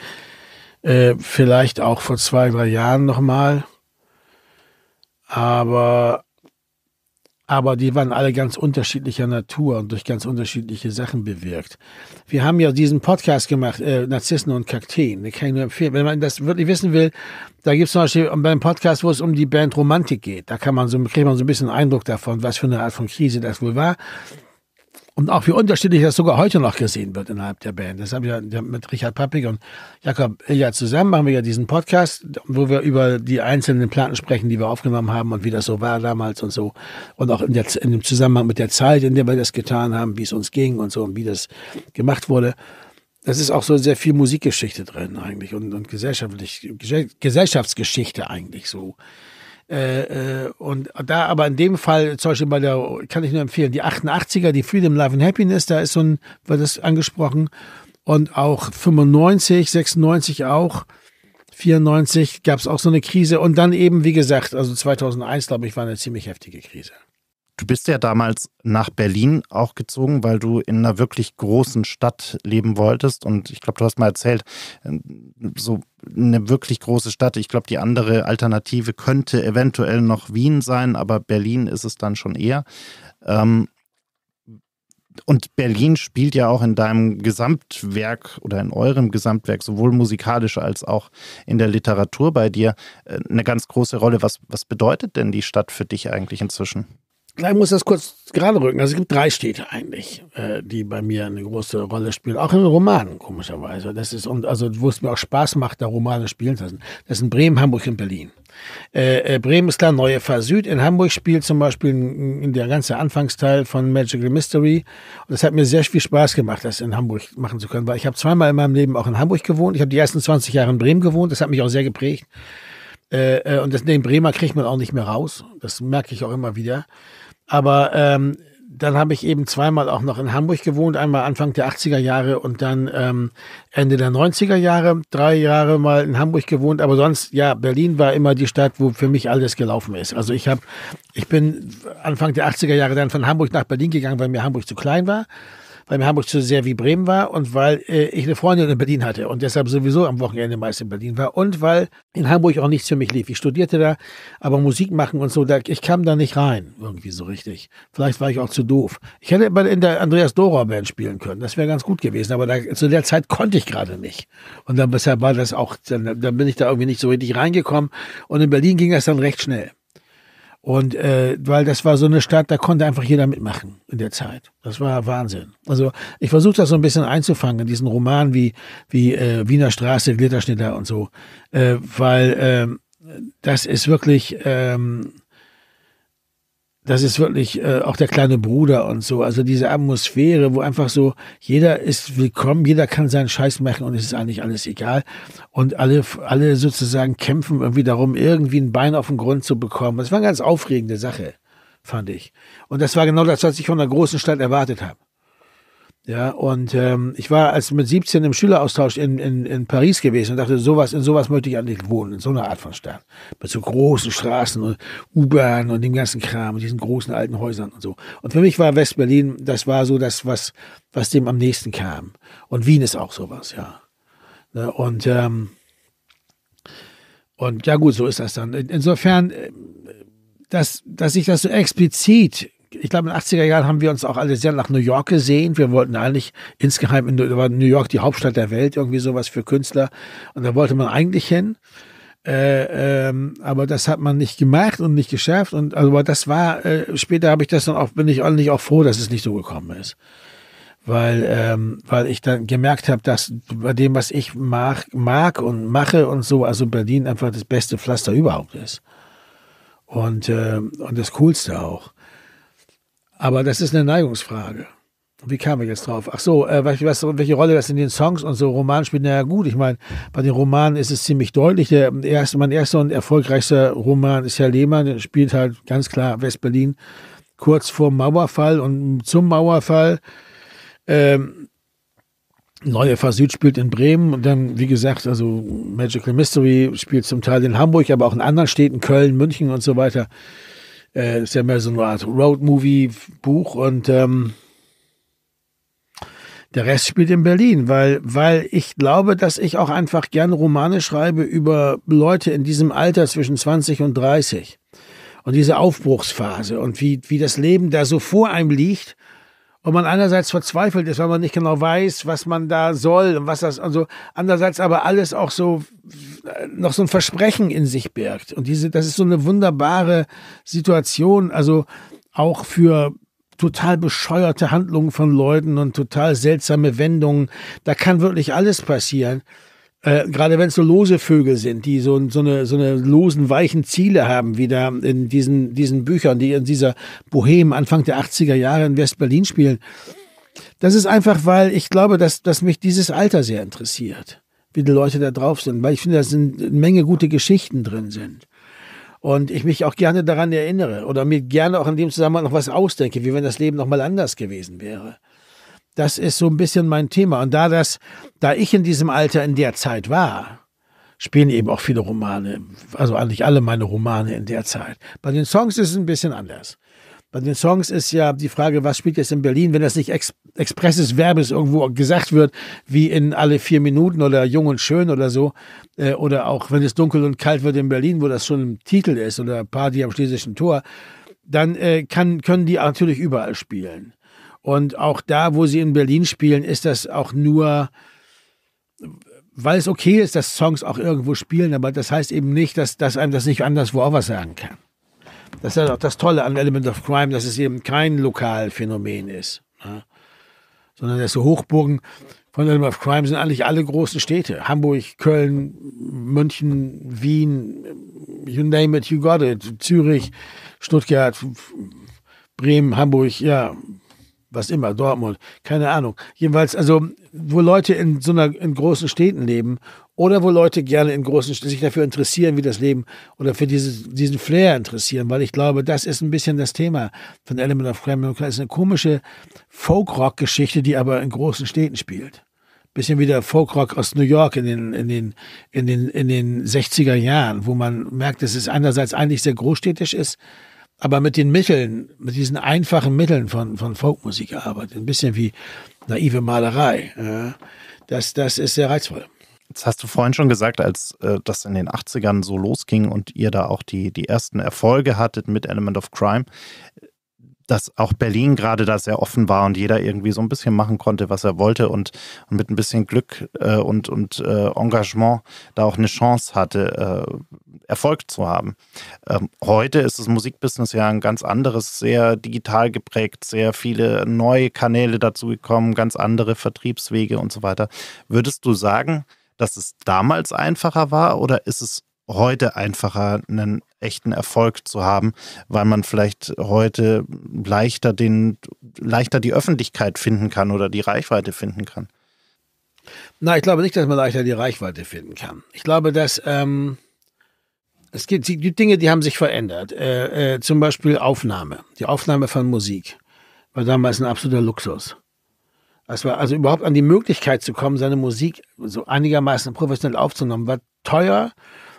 S1: Äh, vielleicht auch vor zwei, drei Jahren nochmal. Aber aber die waren alle ganz unterschiedlicher Natur und durch ganz unterschiedliche Sachen bewirkt. Wir haben ja diesen Podcast gemacht, äh, Narzissen und Kakteen, den kann ich nur empfehlen. Wenn man das wirklich wissen will, da gibt es zum Beispiel beim Podcast, wo es um die Band Romantik geht, da kann man so, kriegt man so ein bisschen Eindruck davon, was für eine Art von Krise das wohl war und auch wie unterschiedlich das sogar heute noch gesehen wird innerhalb der Band. Das haben wir mit Richard Pappig und Jakob Ilja zusammen machen wir ja diesen Podcast, wo wir über die einzelnen Platten sprechen, die wir aufgenommen haben und wie das so war damals und so. Und auch in, der, in dem Zusammenhang mit der Zeit, in der wir das getan haben, wie es uns ging und so und wie das gemacht wurde. Das ist auch so sehr viel Musikgeschichte drin eigentlich und, und gesellschaftlich, Gesellschaftsgeschichte eigentlich so. Äh, äh, und da aber in dem Fall, zum Beispiel bei der, kann ich nur empfehlen, die 88er, die Freedom, Love and Happiness, da ist so ein, wird das angesprochen. Und auch 95, 96 auch. 94 gab es auch so eine Krise und dann eben, wie gesagt, also 2001, glaube ich, war eine ziemlich heftige Krise.
S2: Du bist ja damals nach Berlin auch gezogen, weil du in einer wirklich großen Stadt leben wolltest. Und ich glaube, du hast mal erzählt, ähm, so eine wirklich große Stadt. Ich glaube, die andere Alternative könnte eventuell noch Wien sein, aber Berlin ist es dann schon eher. Ähm, und Berlin spielt ja auch in deinem Gesamtwerk oder in eurem Gesamtwerk, sowohl musikalisch als auch in der Literatur bei dir, äh, eine ganz große Rolle. Was, was bedeutet denn die Stadt für dich eigentlich inzwischen?
S1: ich muss das kurz gerade rücken. Also es gibt drei Städte eigentlich, äh, die bei mir eine große Rolle spielen. Auch in Romanen, komischerweise. Das ist, und also wo es mir auch Spaß macht, da Romane spielen zu lassen. Das sind Bremen, Hamburg und Berlin. Äh, äh, Bremen ist klar, neue Fahr Süd. In Hamburg spielt zum Beispiel in der ganze Anfangsteil von Magical Mystery. Und das hat mir sehr viel Spaß gemacht, das in Hamburg machen zu können, weil ich habe zweimal in meinem Leben auch in Hamburg gewohnt. Ich habe die ersten 20 Jahre in Bremen gewohnt. Das hat mich auch sehr geprägt. Äh, äh und das, den Bremer kriegt man auch nicht mehr raus. Das merke ich auch immer wieder. Aber ähm, dann habe ich eben zweimal auch noch in Hamburg gewohnt, einmal Anfang der 80er Jahre und dann ähm, Ende der 90er Jahre, drei Jahre mal in Hamburg gewohnt, aber sonst, ja, Berlin war immer die Stadt, wo für mich alles gelaufen ist. Also ich habe, ich bin Anfang der 80er Jahre dann von Hamburg nach Berlin gegangen, weil mir Hamburg zu klein war weil mir Hamburg zu sehr wie Bremen war und weil äh, ich eine Freundin in Berlin hatte und deshalb sowieso am Wochenende meist in Berlin war und weil in Hamburg auch nichts für mich lief. Ich studierte da, aber Musik machen und so, da, ich kam da nicht rein, irgendwie so richtig. Vielleicht war ich auch zu doof. Ich hätte mal in der Andreas Dora Band spielen können, das wäre ganz gut gewesen, aber da, zu der Zeit konnte ich gerade nicht. Und dann deshalb war das auch, dann, dann bin ich da irgendwie nicht so richtig reingekommen und in Berlin ging das dann recht schnell. Und äh, weil das war so eine Stadt, da konnte einfach jeder mitmachen in der Zeit. Das war Wahnsinn. Also ich versuche das so ein bisschen einzufangen in diesen Roman wie, wie äh, Wiener Straße, Glitterschnitter und so. Äh, weil äh, das ist wirklich... Ähm, das ist wirklich äh, auch der kleine Bruder und so. Also diese Atmosphäre, wo einfach so jeder ist willkommen, jeder kann seinen Scheiß machen und es ist eigentlich alles egal. Und alle, alle sozusagen kämpfen irgendwie darum, irgendwie ein Bein auf den Grund zu bekommen. Das war eine ganz aufregende Sache, fand ich. Und das war genau das, was ich von einer großen Stadt erwartet habe. Ja, und ähm, ich war als mit 17 im Schüleraustausch in, in, in Paris gewesen und dachte, sowas, in sowas möchte ich eigentlich wohnen, in so einer Art von Stadt. Mit so großen Straßen und U-Bahn und dem ganzen Kram und diesen großen alten Häusern und so. Und für mich war West-Berlin, das war so das, was, was dem am nächsten kam. Und Wien ist auch sowas, ja. Ne, und, ähm, und ja gut, so ist das dann. Insofern, äh, dass, dass ich das so explizit ich glaube, in den 80er Jahren haben wir uns auch alle sehr nach New York gesehen. Wir wollten eigentlich insgeheim, in, war New York die Hauptstadt der Welt, irgendwie sowas für Künstler. Und da wollte man eigentlich hin. Äh, ähm, aber das hat man nicht gemacht und nicht geschafft. Und also, aber das war, äh, später habe ich das dann auch, bin ich ordentlich auch froh, dass es nicht so gekommen ist. Weil, ähm, weil ich dann gemerkt habe, dass bei dem, was ich mag, mag und mache und so, also Berlin einfach das beste Pflaster überhaupt ist. Und, äh, und das Coolste auch. Aber das ist eine Neigungsfrage. Wie kam ich jetzt drauf? Ach so, äh, was, welche Rolle das in den Songs und so Roman spielt? Naja, gut, ich meine, bei den Romanen ist es ziemlich deutlich. Der erste, mein erster und erfolgreichster Roman ist Herr Lehmann, der spielt halt ganz klar West-Berlin kurz vor Mauerfall und zum Mauerfall. Ähm, Neue Süd spielt in Bremen und dann, wie gesagt, also Magical Mystery spielt zum Teil in Hamburg, aber auch in anderen Städten, Köln, München und so weiter äh, ist ja mehr so eine Art Road-Movie-Buch und ähm, der Rest spielt in Berlin, weil, weil ich glaube, dass ich auch einfach gern Romane schreibe über Leute in diesem Alter zwischen 20 und 30 und diese Aufbruchsphase und wie, wie das Leben da so vor einem liegt und man einerseits verzweifelt ist, weil man nicht genau weiß, was man da soll und was das, also andererseits aber alles auch so äh, noch so ein Versprechen in sich birgt. Und diese, das ist so eine wunderbare Situation, also auch für total bescheuerte Handlungen von Leuten und total seltsame Wendungen. Da kann wirklich alles passieren. Äh, Gerade wenn es so lose Vögel sind, die so, so, eine, so eine losen, weichen Ziele haben, wie da in diesen, diesen Büchern, die in dieser Bohem Anfang der 80er Jahre in West-Berlin spielen. Das ist einfach, weil ich glaube, dass, dass mich dieses Alter sehr interessiert, wie die Leute da drauf sind, weil ich finde, da sind eine Menge gute Geschichten drin sind und ich mich auch gerne daran erinnere oder mir gerne auch in dem Zusammenhang noch was ausdenke, wie wenn das Leben noch mal anders gewesen wäre. Das ist so ein bisschen mein Thema. Und da das, da ich in diesem Alter in der Zeit war, spielen eben auch viele Romane, also eigentlich alle meine Romane in der Zeit. Bei den Songs ist es ein bisschen anders. Bei den Songs ist ja die Frage, was spielt jetzt in Berlin, wenn das nicht ex expresses Verbes irgendwo gesagt wird, wie in alle vier Minuten oder jung und schön oder so, äh, oder auch wenn es dunkel und kalt wird in Berlin, wo das schon ein Titel ist oder Party am Schlesischen Tor, dann äh, kann, können die natürlich überall spielen. Und auch da, wo sie in Berlin spielen, ist das auch nur, weil es okay ist, dass Songs auch irgendwo spielen, aber das heißt eben nicht, dass, dass einem das nicht anderswo auch was sagen kann. Das ist auch das Tolle an Element of Crime, dass es eben kein Lokalphänomen ist. Ne? Sondern dass so Hochburgen von Element of Crime sind eigentlich alle großen Städte. Hamburg, Köln, München, Wien, you name it, you got it. Zürich, Stuttgart, Bremen, Hamburg, ja, was immer, Dortmund, keine Ahnung. Jedenfalls, also wo Leute in so einer in großen Städten leben oder wo Leute gerne in großen sich dafür interessieren, wie das Leben oder für dieses, diesen Flair interessieren, weil ich glaube, das ist ein bisschen das Thema von Element of Crime. Das ist eine komische folkrock geschichte die aber in großen Städten spielt. Bisschen wie der Folkrock aus New York in den, in den, in den, in den 60er Jahren, wo man merkt, dass es einerseits eigentlich sehr großstädtisch ist, aber mit den Mitteln, mit diesen einfachen Mitteln von, von Folkmusik gearbeitet. Ein bisschen wie naive Malerei.
S2: Ja. Das, das ist sehr reizvoll. Jetzt hast du vorhin schon gesagt, als äh, das in den 80ern so losging und ihr da auch die, die ersten Erfolge hattet mit Element of Crime, dass auch Berlin gerade da sehr offen war und jeder irgendwie so ein bisschen machen konnte, was er wollte und, und mit ein bisschen Glück äh, und, und äh, Engagement da auch eine Chance hatte, äh, Erfolg zu haben. Ähm, heute ist das Musikbusiness ja ein ganz anderes, sehr digital geprägt, sehr viele neue Kanäle dazu gekommen, ganz andere Vertriebswege und so weiter. Würdest du sagen, dass es damals einfacher war oder ist es heute einfacher, einen echten Erfolg zu haben, weil man vielleicht heute leichter den, leichter die Öffentlichkeit finden kann oder die Reichweite finden kann?
S1: Na, ich glaube nicht, dass man leichter die Reichweite finden kann. Ich glaube, dass ähm, es gibt die Dinge, die haben sich verändert. Äh, äh, zum Beispiel Aufnahme, die Aufnahme von Musik war damals ein absoluter Luxus. Es war also überhaupt an die Möglichkeit zu kommen, seine Musik so einigermaßen professionell aufzunehmen, war teuer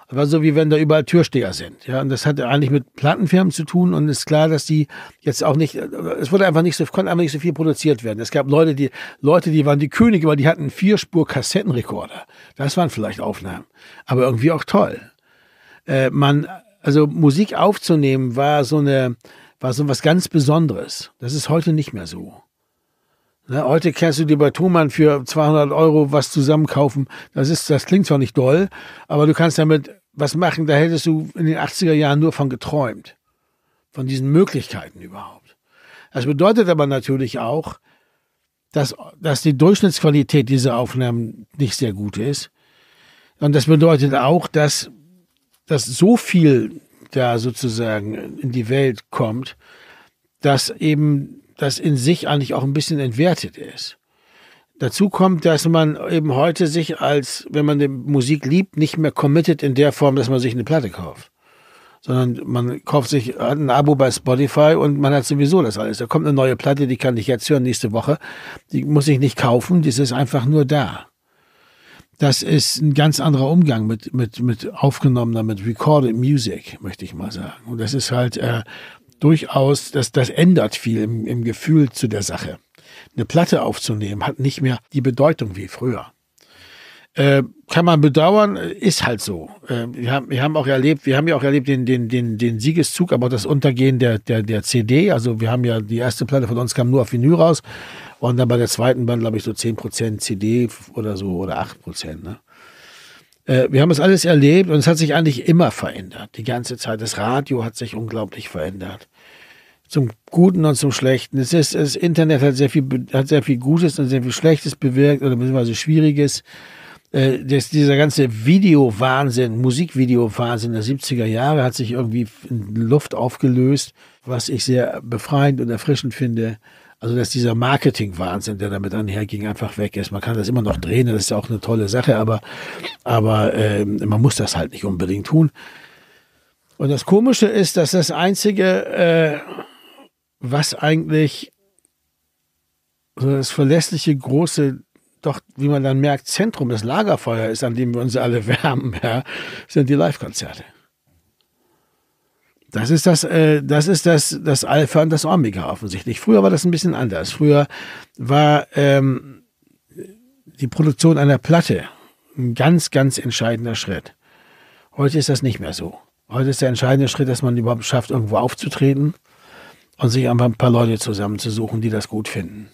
S1: war so wie wenn da überall Türsteher sind. Ja, und das hatte eigentlich mit Plattenfirmen zu tun und ist klar, dass die jetzt auch nicht, es wurde einfach nicht so, konnte einfach nicht so viel produziert werden. Es gab Leute, die, Leute, die waren die Könige, weil die hatten Vierspur-Kassettenrekorder. Das waren vielleicht Aufnahmen. Aber irgendwie auch toll. Äh, man, also Musik aufzunehmen war so eine, war so was ganz Besonderes. Das ist heute nicht mehr so. Ne, heute kannst du dir bei Thomann für 200 Euro was zusammenkaufen. Das ist, das klingt zwar nicht doll, aber du kannst damit was machen. Da hättest du in den 80er Jahren nur von geträumt. Von diesen Möglichkeiten überhaupt. Das bedeutet aber natürlich auch, dass, dass die Durchschnittsqualität dieser Aufnahmen nicht sehr gut ist. Und das bedeutet auch, dass, dass so viel da sozusagen in die Welt kommt, dass eben das in sich eigentlich auch ein bisschen entwertet ist. Dazu kommt, dass man eben heute sich als, wenn man die Musik liebt, nicht mehr committet in der Form, dass man sich eine Platte kauft. Sondern man kauft sich ein Abo bei Spotify und man hat sowieso das alles. Da kommt eine neue Platte, die kann ich jetzt hören nächste Woche. Die muss ich nicht kaufen, die ist einfach nur da. Das ist ein ganz anderer Umgang mit, mit, mit aufgenommener, mit recorded Music, möchte ich mal sagen. Und das ist halt, äh, durchaus, das, das ändert viel im, im Gefühl zu der Sache. Eine Platte aufzunehmen hat nicht mehr die Bedeutung wie früher. Äh, kann man bedauern, ist halt so. Äh, wir, haben, wir haben auch erlebt, wir haben ja auch erlebt den, den, den, den Siegeszug, aber auch das Untergehen der, der, der CD. Also wir haben ja die erste Platte von uns kam nur auf Vinyl raus und dann bei der zweiten waren, glaube ich, so 10% CD oder so oder 8%. Ne? Äh, wir haben es alles erlebt und es hat sich eigentlich immer verändert, die ganze Zeit. Das Radio hat sich unglaublich verändert. Zum Guten und zum Schlechten. Es ist, das Internet hat sehr viel, hat sehr viel Gutes und sehr viel Schlechtes bewirkt oder beziehungsweise Schwieriges. Äh, das, dieser ganze Video-Wahnsinn, Musikvideo-Wahnsinn der 70er Jahre hat sich irgendwie in Luft aufgelöst, was ich sehr befreiend und erfrischend finde also dass dieser Marketing-Wahnsinn, der damit einherging, einfach weg ist. Man kann das immer noch drehen, das ist ja auch eine tolle Sache, aber, aber äh, man muss das halt nicht unbedingt tun. Und das Komische ist, dass das Einzige, äh, was eigentlich so das verlässliche große doch, wie man dann merkt, Zentrum, des Lagerfeuers ist, an dem wir uns alle (laughs) wärmen, ja, sind die Live-Konzerte. Das ist das, äh, das ist das, das Alpha und das Omega offensichtlich. Früher war das ein bisschen anders. Früher war ähm, die Produktion einer Platte ein ganz, ganz entscheidender Schritt. Heute ist das nicht mehr so. Heute ist der entscheidende Schritt, dass man überhaupt schafft, irgendwo aufzutreten und sich einfach ein paar Leute zusammenzusuchen, die das gut finden.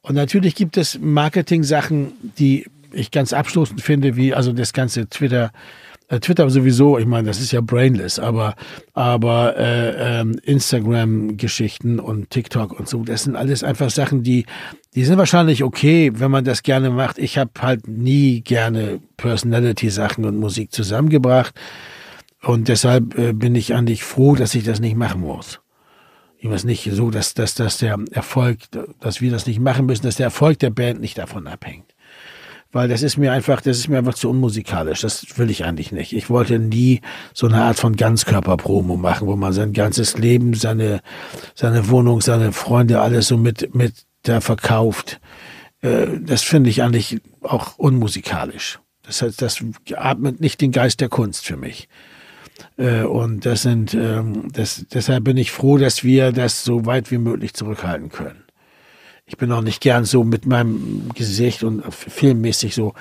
S1: Und natürlich gibt es Marketing-Sachen, die ich ganz abstoßend finde, wie also das ganze Twitter, äh, Twitter sowieso, ich meine, das ist ja brainless, aber, aber äh, ähm, Instagram-Geschichten und TikTok und so, das sind alles einfach Sachen, die, die sind wahrscheinlich okay, wenn man das gerne macht. Ich habe halt nie gerne Personality-Sachen und Musik zusammengebracht und deshalb äh, bin ich eigentlich froh, dass ich das nicht machen muss. Ich weiß nicht so, dass, dass, dass der Erfolg, dass wir das nicht machen müssen, dass der Erfolg der Band nicht davon abhängt weil das ist mir einfach, das ist mir einfach zu unmusikalisch. Das will ich eigentlich nicht. Ich wollte nie so eine Art von Ganzkörper-Promo machen, wo man sein ganzes Leben, seine, seine Wohnung, seine Freunde, alles so mit, mit da verkauft. Äh, das finde ich eigentlich auch unmusikalisch. Das heißt, das atmet nicht den Geist der Kunst für mich. Äh, und das sind, ähm, das, deshalb bin ich froh, dass wir das so weit wie möglich zurückhalten können ich bin auch nicht gern so mit meinem Gesicht und filmmäßig so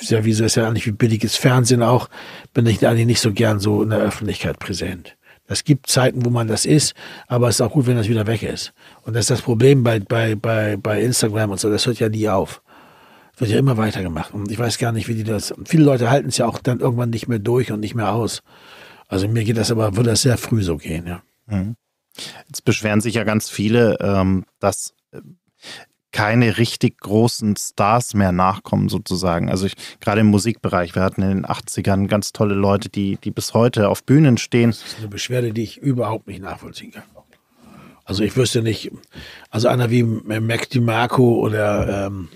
S1: sehr visuell ist ja eigentlich wie billiges Fernsehen auch, bin ich eigentlich nicht so gern so in der Öffentlichkeit präsent. Es gibt Zeiten, wo man das ist, aber es ist auch gut, wenn das wieder weg ist. Und das ist das Problem bei, bei, bei, bei Instagram und so, das hört ja nie auf. Wird ja immer weitergemacht. Und ich weiß gar nicht, wie die das. Viele Leute halten es ja auch dann irgendwann nicht mehr durch und nicht mehr aus. Also mir geht das aber, würde das sehr früh so gehen, ja.
S2: Mhm. Jetzt beschweren sich ja ganz viele, ähm, dass äh, keine richtig großen Stars mehr nachkommen, sozusagen. Also ich, gerade im Musikbereich, wir hatten in den 80ern ganz tolle Leute, die, die bis heute auf Bühnen stehen. Das ist
S1: eine Beschwerde, die ich überhaupt nicht nachvollziehen kann. Also ich wüsste nicht, also einer wie Mac DiMarco oder ähm,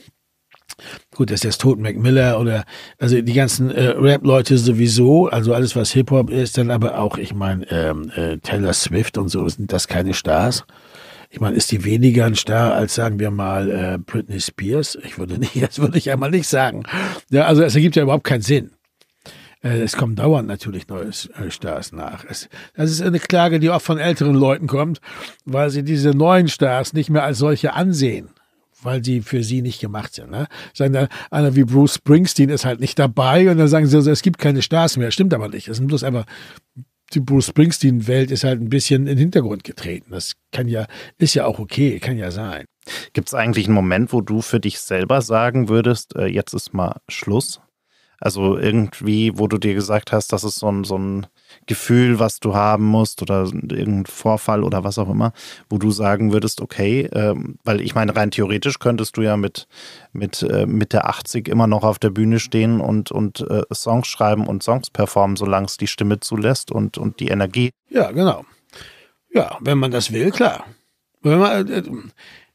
S1: gut, das ist jetzt tot, Mac Miller oder also die ganzen äh, Rap-Leute sowieso, also alles was Hip-Hop ist, dann aber auch, ich meine, ähm, äh, Taylor Swift und so, sind das keine Stars? Ich meine, ist die weniger ein Star als, sagen wir mal, äh, Britney Spears? Ich würde nicht, (laughs) das würde ich einmal nicht sagen. Ja, also es ergibt ja überhaupt keinen Sinn. Äh, es kommen dauernd natürlich neue äh, Stars nach. Es, das ist eine Klage, die oft von älteren Leuten kommt, weil sie diese neuen Stars nicht mehr als solche ansehen, weil sie für sie nicht gemacht sind. Ne? Sagen dann, einer wie Bruce Springsteen ist halt nicht dabei und dann sagen sie, also es gibt keine Stars mehr. Stimmt aber nicht. Es sind bloß einfach die Bruce Springsteen-Welt ist halt ein bisschen in den Hintergrund getreten. Das kann ja, ist ja auch okay, kann ja sein.
S2: Gibt es eigentlich einen Moment, wo du für dich selber sagen würdest, äh, jetzt ist mal Schluss? Also irgendwie, wo du dir gesagt hast, das ist so ein, so ein Gefühl, was du haben musst oder irgendein Vorfall oder was auch immer, wo du sagen würdest, okay, ähm, weil ich meine, rein theoretisch könntest du ja mit, mit äh, Mitte 80 immer noch auf der Bühne stehen und, und äh, Songs schreiben und Songs performen, solange es die Stimme zulässt und, und die Energie.
S1: Ja, genau. Ja, wenn man das will, klar. Wenn man, äh, äh,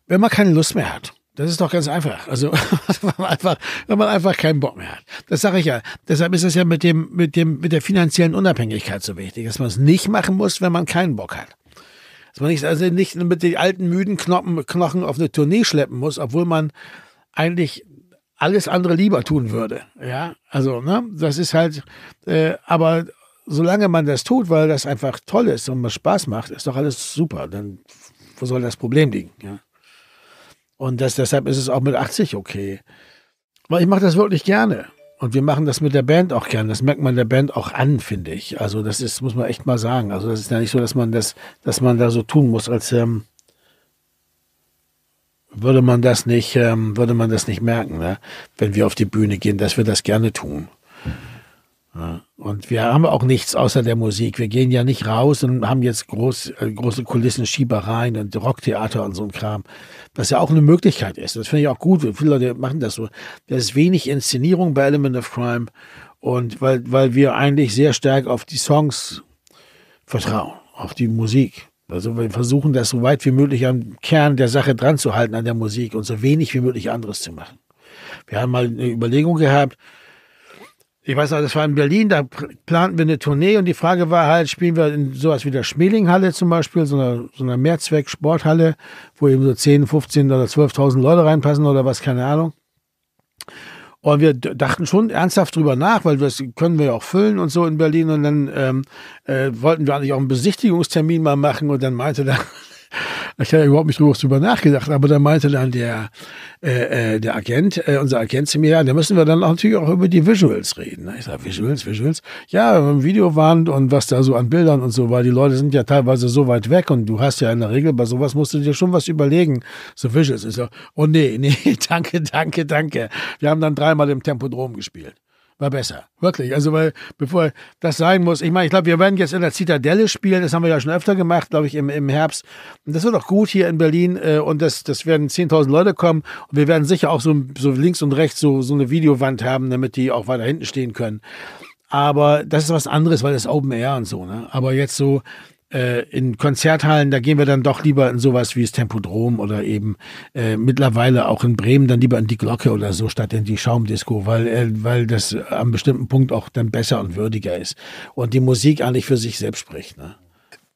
S1: wenn man keine Lust mehr hat. Das ist doch ganz einfach. Also, (laughs) wenn man einfach, wenn man einfach keinen Bock mehr hat. Das sage ich ja. Deshalb ist das ja mit dem, mit dem, mit der finanziellen Unabhängigkeit so wichtig, dass man es nicht machen muss, wenn man keinen Bock hat. Dass man nicht, also nicht mit den alten, müden Knochen, Knochen auf eine Tournee schleppen muss, obwohl man eigentlich alles andere lieber tun würde. Ja, also, ne, das ist halt, äh, aber solange man das tut, weil das einfach toll ist und man Spaß macht, ist doch alles super. Dann, wo soll das Problem liegen? Ja. Und das, deshalb ist es auch mit 80 okay. Weil ich mache das wirklich gerne. Und wir machen das mit der Band auch gern. Das merkt man der Band auch an, finde ich. Also das ist, muss man echt mal sagen. Also das ist ja nicht so, dass man das, dass man da so tun muss, als ähm, würde man das nicht, ähm, würde man das nicht merken, ne? wenn wir auf die Bühne gehen, dass wir das gerne tun. Und wir haben auch nichts außer der Musik. Wir gehen ja nicht raus und haben jetzt groß, äh, große Kulissen, Schiebereien und Rocktheater und so ein Kram. Was ja auch eine Möglichkeit ist. Das finde ich auch gut. Viele Leute machen das so. Da ist wenig Inszenierung bei Element of Crime. Und weil, weil wir eigentlich sehr stark auf die Songs vertrauen, auf die Musik. Also wir versuchen das so weit wie möglich am Kern der Sache dran zu halten an der Musik und so wenig wie möglich anderes zu machen. Wir haben mal eine Überlegung gehabt, ich weiß noch, das war in Berlin, da planten wir eine Tournee und die Frage war halt, spielen wir in sowas wie der Schmelinghalle zum Beispiel, so einer, so einer Mehrzweck-Sporthalle, wo eben so 10, 15 oder 12.000 Leute reinpassen oder was, keine Ahnung. Und wir dachten schon ernsthaft drüber nach, weil das können wir ja auch füllen und so in Berlin. Und dann ähm, äh, wollten wir eigentlich auch einen Besichtigungstermin mal machen. Und dann meinte der ich hatte überhaupt nicht drüber, nachgedacht, aber da meinte dann der, äh, äh, der Agent, äh, unser Agent zu mir, ja, da müssen wir dann auch natürlich auch über die Visuals reden. Ne? Ich sage, Visuals, Visuals? Ja, Videowand und was da so an Bildern und so, weil die Leute sind ja teilweise so weit weg und du hast ja in der Regel bei sowas musst du dir schon was überlegen, so Visuals. Ich sage, oh nee, (laughs) nee, danke, danke, danke. Wir haben dann dreimal im Tempodrom gespielt war besser. Wirklich. Also, weil, bevor das sein muss, ich meine, ich glaube, wir werden jetzt in der Zitadelle spielen, das haben wir ja schon öfter gemacht, glaube ich, im, im Herbst. Und das wird auch gut hier in Berlin äh, und das, das werden 10.000 Leute kommen und wir werden sicher auch so, so links und rechts so, so eine Videowand haben, damit die auch weiter hinten stehen können. Aber das ist was anderes, weil das Open Air und so, ne? Aber jetzt so, äh, in Konzerthallen, da gehen wir dann doch lieber in sowas wie das Tempodrom oder eben äh, mittlerweile auch in Bremen dann lieber in die Glocke oder so statt in die Schaumdisco, weil, äh, weil das am bestimmten Punkt auch dann besser und würdiger ist und die Musik eigentlich für sich selbst spricht. Ne?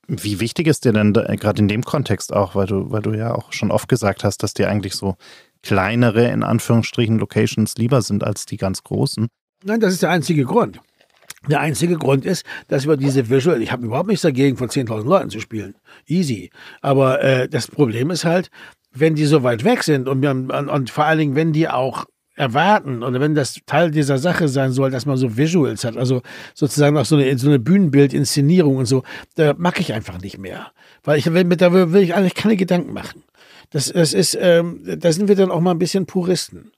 S2: Wie wichtig ist dir denn äh, gerade in dem Kontext auch, weil du, weil du ja auch schon oft gesagt hast, dass dir eigentlich so kleinere, in Anführungsstrichen, Locations lieber sind als die ganz großen?
S1: Nein, das ist der einzige Grund. Der einzige Grund ist, dass wir diese Visual, ich habe überhaupt nichts dagegen, von 10.000 Leuten zu spielen. Easy. Aber äh, das Problem ist halt, wenn die so weit weg sind und, wir, und, und vor allen Dingen, wenn die auch erwarten oder wenn das Teil dieser Sache sein soll, dass man so Visuals hat, also sozusagen auch so eine, so eine Bühnenbildinszenierung und so, da mag ich einfach nicht mehr. Weil ich will, da will ich eigentlich keine Gedanken machen. Das, das ist, ähm, da sind wir dann auch mal ein bisschen Puristen.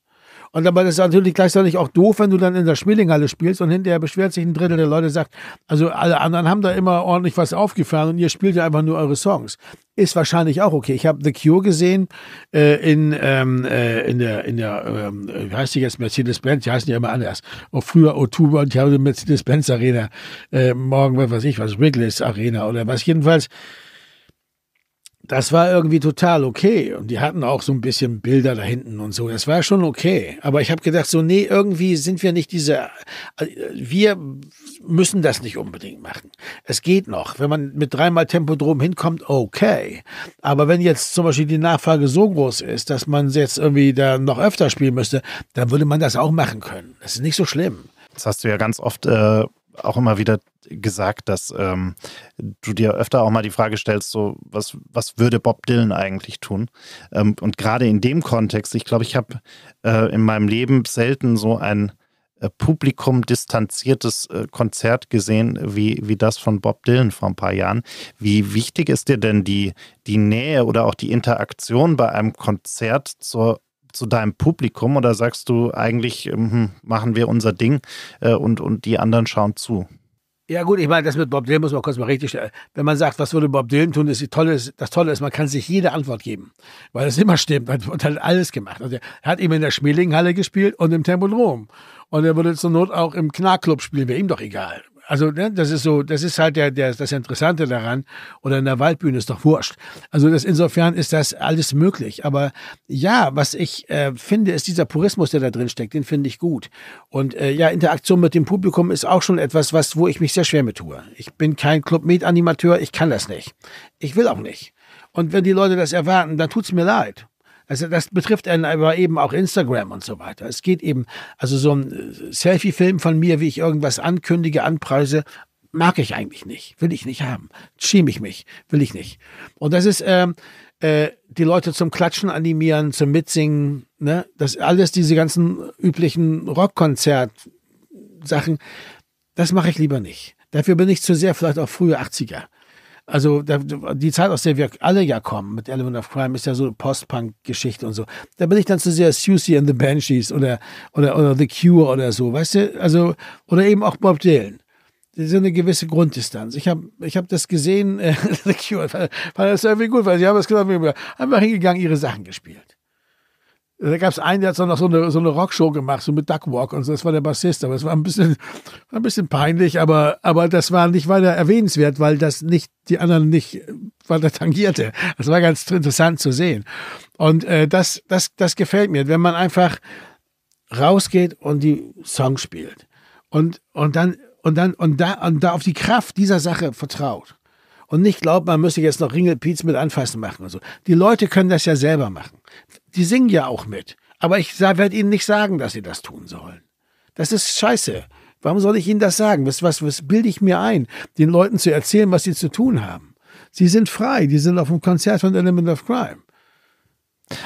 S1: Und aber das ist natürlich gleichzeitig auch doof, wenn du dann in der Schmillinghalle spielst und hinterher beschwert sich ein Drittel der Leute, sagt, also alle anderen haben da immer ordentlich was aufgefahren und ihr spielt ja einfach nur eure Songs. Ist wahrscheinlich auch okay. Ich habe The Cure gesehen äh, in, ähm, äh, in der, in der ähm, wie heißt die jetzt, Mercedes-Benz, die heißen ja immer anders. Auch früher o und ich habe die Mercedes-Benz Arena, äh, morgen, was weiß ich, was, Wrigley's Arena oder was. Jedenfalls, das war irgendwie total okay. Und die hatten auch so ein bisschen Bilder da hinten und so. Das war schon okay. Aber ich habe gedacht, so, nee, irgendwie sind wir nicht diese. Äh, wir müssen das nicht unbedingt machen. Es geht noch. Wenn man mit dreimal Tempodrom hinkommt, okay. Aber wenn jetzt zum Beispiel die Nachfrage so groß ist, dass man jetzt irgendwie da noch öfter spielen müsste, dann würde man das auch machen können.
S2: Das ist nicht so schlimm. Das hast du ja ganz oft äh, auch immer wieder gesagt, dass ähm, du dir öfter auch mal die Frage stellst, so was, was würde Bob Dylan eigentlich tun? Ähm, und gerade in dem Kontext, ich glaube, ich habe äh, in meinem Leben selten so ein äh, Publikum distanziertes äh, Konzert gesehen wie, wie das von Bob Dylan vor ein paar Jahren. Wie wichtig ist dir denn die, die Nähe oder auch die Interaktion bei einem Konzert zur zu deinem Publikum oder sagst du eigentlich, ähm, hm, machen wir unser Ding äh, und, und die anderen schauen zu?
S1: Ja gut, ich meine, das mit Bob Dylan muss man kurz mal richtig stellen. Äh, wenn man sagt, was würde Bob Dylan tun, ist die tolle, das Tolle ist, man kann sich jede Antwort geben, weil es immer stimmt und hat alles gemacht. Und also, er hat eben in der Schmelingenhalle gespielt und im Tempodrom. Und er würde zur Not auch im Knarrclub spielen, wäre ihm doch egal also ne, das ist so, das ist halt der, der, das Interessante daran. Oder in der Waldbühne ist doch wurscht. Also das insofern ist das alles möglich. Aber ja, was ich äh, finde, ist dieser Purismus, der da drin steckt, den finde ich gut. Und äh, ja, Interaktion mit dem Publikum ist auch schon etwas, was wo ich mich sehr schwer mit tue. Ich bin kein Club-Meet-Animateur, ich kann das nicht. Ich will auch nicht. Und wenn die Leute das erwarten, dann tut's mir leid. Also das betrifft einen aber eben auch Instagram und so weiter. Es geht eben, also so ein äh, Selfie-Film von mir, wie ich irgendwas ankündige, anpreise, mag ich eigentlich nicht, will ich nicht haben, schäme ich mich, will ich nicht. Und das ist ähm, äh, die Leute zum Klatschen animieren, zum Mitsingen, ne? Das alles diese ganzen üblichen Rockkonzert-Sachen, das mache ich lieber nicht. Dafür bin ich zu sehr vielleicht auch frühe 80er. Also die Zeit, aus der wir alle ja kommen mit Element of Crime, ist ja so Post-Punk-Geschichte und so. Da bin ich dann zu sehr Susie and the Banshees oder, oder, oder The Cure oder so, weißt du? Also, oder eben auch Bob Dylan. Das ist eine gewisse Grunddistanz. Ich habe ich hab das gesehen, äh, (laughs) The Cure, fand, fand das irgendwie gut, weil sie haben es gesagt, einfach hingegangen, ihre Sachen gespielt. Da gab es einen, der hat so noch so eine, so eine Rockshow gemacht, so mit Duckwalk und so. Das war der Bassist, aber es war ein bisschen, war ein bisschen peinlich, aber, aber das war nicht weiter erwähnenswert, weil das nicht, die anderen nicht weiter tangierte. Das war ganz interessant zu sehen. Und äh, das, das, das gefällt mir, wenn man einfach rausgeht und die Songs spielt. Und, und dann, und dann, und da, und da auf die Kraft dieser Sache vertraut und nicht glaubt, man müsse jetzt noch Ringelpiez mit anfassen machen und so. Die Leute können das ja selber machen die singen ja auch mit. Aber ich werde ihnen nicht sagen, dass sie das tun sollen. Das ist scheiße. Warum soll ich ihnen das sagen? Was, was, was bilde ich mir ein, den Leuten zu erzählen, was sie zu tun haben? Sie sind frei, die sind auf dem Konzert von Element of Crime.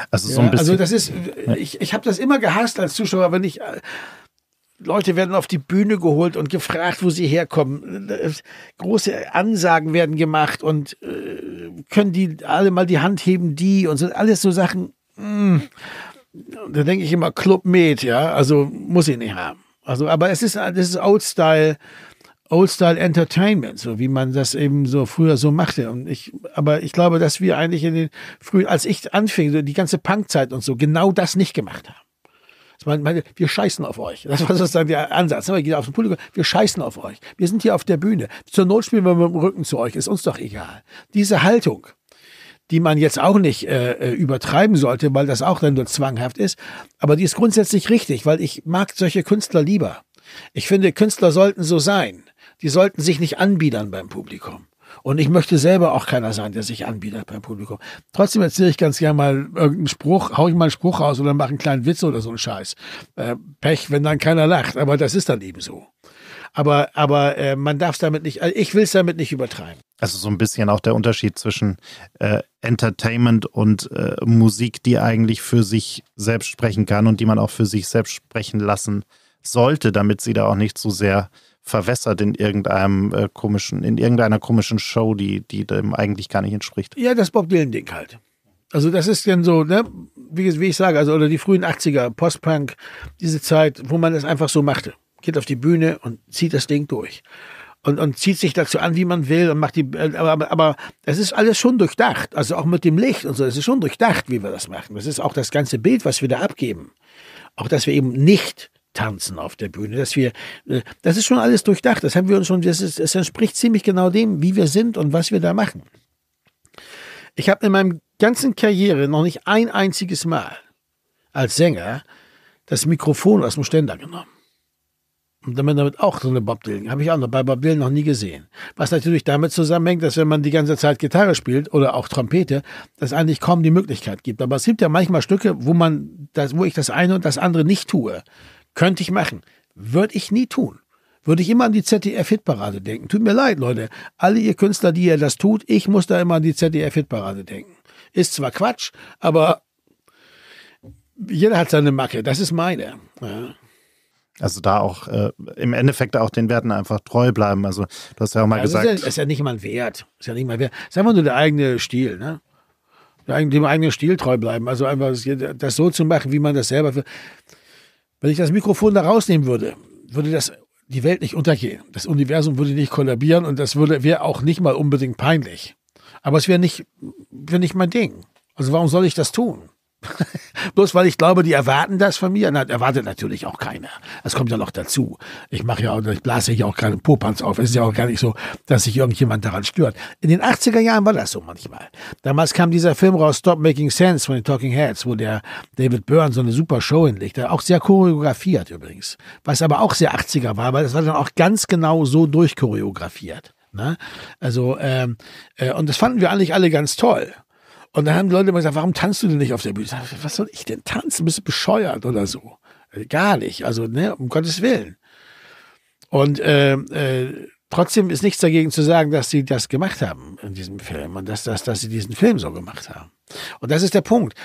S1: Also, so ein bisschen, ja, also das ist, ich, ich habe das immer gehasst als Zuschauer, wenn ich, äh, Leute werden auf die Bühne geholt und gefragt, wo sie herkommen. Äh, große Ansagen werden gemacht und äh, können die alle mal die Hand heben, die und so. Alles so Sachen mh, hm. da denke ich immer Club Med, ja, also muss ich nicht haben. Also, aber es ist, das ist Old-Style, Old-Style Entertainment, so wie man das eben so früher so machte. Und ich, aber ich glaube, dass wir eigentlich in den frühen, als ich anfing, so die ganze Punkzeit und so, genau das nicht gemacht haben. Man, meinte, wir scheißen auf euch. Das war sozusagen der Ansatz. Wir gehen aufs Publikum, wir scheißen auf euch. Wir sind hier auf der Bühne. Zur Not spielen wir mit dem Rücken zu euch. Ist uns doch egal. Diese Haltung, die man jetzt auch nicht äh, äh, übertreiben sollte, weil das auch dann nur zwanghaft ist. Aber die ist grundsätzlich richtig, weil ich mag solche Künstler lieber. Ich finde, Künstler sollten so sein. Die sollten sich nicht anbiedern beim Publikum. Und ich möchte selber auch keiner sein, der sich anbietet beim Publikum. Trotzdem erzähle ich ganz gerne mal irgendeinen Spruch, haue ich mal einen Spruch raus oder mache einen kleinen Witz oder so einen Scheiß. Äh, Pech, wenn dann keiner lacht, aber das ist dann eben so. Aber, aber äh, man darf es damit nicht, also ich will es damit nicht übertreiben.
S2: Also so ein bisschen auch der Unterschied zwischen äh, Entertainment und äh, Musik, die eigentlich für sich selbst sprechen kann und die man auch für sich selbst sprechen lassen sollte, damit sie da auch nicht so sehr verwässert in irgendeinem äh, komischen, in irgendeiner komischen Show, die, die dem eigentlich gar nicht entspricht.
S1: Ja, das Bob Dylan-Ding halt. Also das ist dann so, ne, wie, wie ich sage, also oder die frühen 80er, Postpunk, diese Zeit, wo man das einfach so machte. Geht auf die Bühne und zieht das Ding durch und, und zieht sich dazu an, wie man will und macht die, äh, aber, aber aber es ist alles schon durchdacht. Also auch mit dem Licht und so, es ist schon durchdacht, wie wir das machen. Das ist auch das ganze Bild, was wir da abgeben. Auch, dass wir eben nicht tanzen auf der Bühne, dass wir, äh, das ist schon alles durchdacht. Das haben wir uns schon, das, ist, es entspricht ziemlich genau dem, wie wir sind und was wir da machen. Ich habe in meinem ganzen Karriere noch nicht ein einziges Mal als Sänger das Mikrofon aus dem Ständer genommen. Und damit, damit auch so eine Bob Dylan. Habe ich auch noch bei Bob Dylan noch nie gesehen. Was natürlich damit zusammenhängt, dass wenn man die ganze Zeit Gitarre spielt oder auch Trompete, das eigentlich kaum die Möglichkeit gibt. Aber es gibt ja manchmal Stücke, wo man das, wo ich das eine und das andere nicht tue. Könnte ich machen. Würde ich nie tun. Würde ich immer an die ZDF-Hitparade denken. Tut mir leid, Leute. Alle ihr Künstler, die ihr das tut, ich muss da immer an die ZDF-Hitparade denken. Ist zwar Quatsch, aber jeder hat seine Macke. Das ist meine. Ja.
S2: Also da auch äh, im Endeffekt auch den Werten einfach treu bleiben. Also du hast ja auch mal ja, gesagt. Ist ja, ist
S1: ja nicht mal ein Wert. Ist ja nicht mal ein Wert. Ist einfach nur der eigene Stil, ne? Dem eigenen Stil treu bleiben. Also einfach das so zu machen, wie man das selber will. Wenn ich das Mikrofon da rausnehmen würde, würde das die Welt nicht untergehen. Das Universum würde nicht kollabieren und das würde wäre auch nicht mal unbedingt peinlich. Aber es wäre nicht, wäre nicht mein Ding. Also warum soll ich das tun? (laughs) Bloß weil ich glaube, die erwarten das von mir. Na, erwartet natürlich auch keiner. Das kommt ja noch dazu. Ich mache ja auch, ich blase ja auch keinen Popanz auf. Es ist ja auch gar nicht so, dass sich irgendjemand daran stört. In den 80er Jahren war das so manchmal. Damals kam dieser Film raus, Stop Making Sense von den Talking Heads, wo der David Byrne so eine super Show hinlegt. Auch sehr choreografiert übrigens. Was aber auch sehr 80er war, weil das war dann auch ganz genau so durchchoreografiert. Ne? Also, ähm, äh, und das fanden wir eigentlich alle ganz toll. Und dann haben die Leute immer gesagt, warum tanzt du denn nicht auf der Bühne? sag, was soll ich denn tanzen? Bist du bescheuert oder so? Äh, gar nicht. Also, ne, um Gottes Willen. Und äh, äh, trotzdem ist nichts dagegen zu sagen, dass sie das gemacht haben in diesem Film und dass, dass, dass sie diesen Film so gemacht haben. Und das ist der Punkt.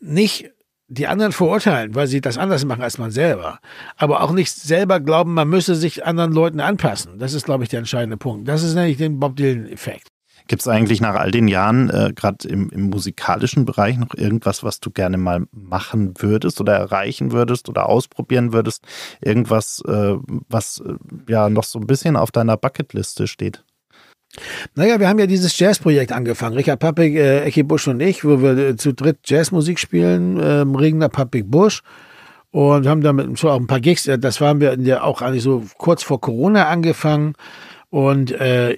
S1: Nicht die anderen verurteilen, weil sie das anders machen als man selber. Aber auch nicht selber glauben, man müsse sich anderen Leuten anpassen. Das ist, glaube ich, der entscheidende Punkt. Das ist nämlich den Bob Dylan-Effekt.
S2: Gibt es eigentlich nach all den Jahren, äh, gerade im, im, musikalischen Bereich, noch irgendwas, was du gerne mal machen würdest oder erreichen würdest oder ausprobieren würdest? Irgendwas, äh, was äh, ja noch so ein bisschen auf deiner Bucketliste steht? Naja, wir haben ja dieses Jazzprojekt
S1: angefangen. Richard Pappig, äh, Ecki Busch und ich, wo wir äh, zu dritt Jazzmusik spielen, ähm, Regner Pappig Busch. Und haben damit schon auch ein paar Gigs, äh, das waren wir ja auch eigentlich so kurz vor Corona angefangen. Und äh,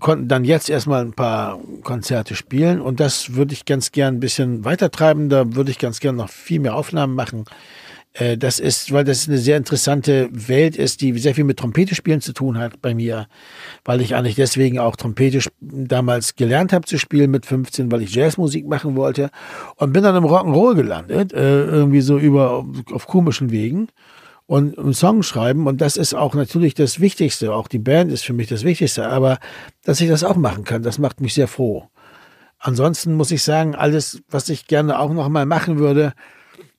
S1: konnten dann jetzt erstmal ein paar Konzerte spielen und das würde ich ganz gern ein bisschen weitertreiben. Da würde ich ganz gern noch viel mehr Aufnahmen machen. Äh, das ist, weil das eine sehr interessante Welt ist, die sehr viel mit Trompete spielen zu tun hat bei mir, weil ich eigentlich deswegen auch Trompete damals gelernt habe zu spielen mit 15, weil ich Jazzmusik machen wollte und bin dann im Rock'n'Roll gelandet, äh, irgendwie so über auf komischen Wegen und einen Song schreiben. Und das ist auch natürlich das Wichtigste. Auch die Band ist für mich das Wichtigste. Aber dass ich das auch machen kann, das macht mich sehr froh. Ansonsten muss ich sagen, alles, was ich gerne auch noch mal machen würde,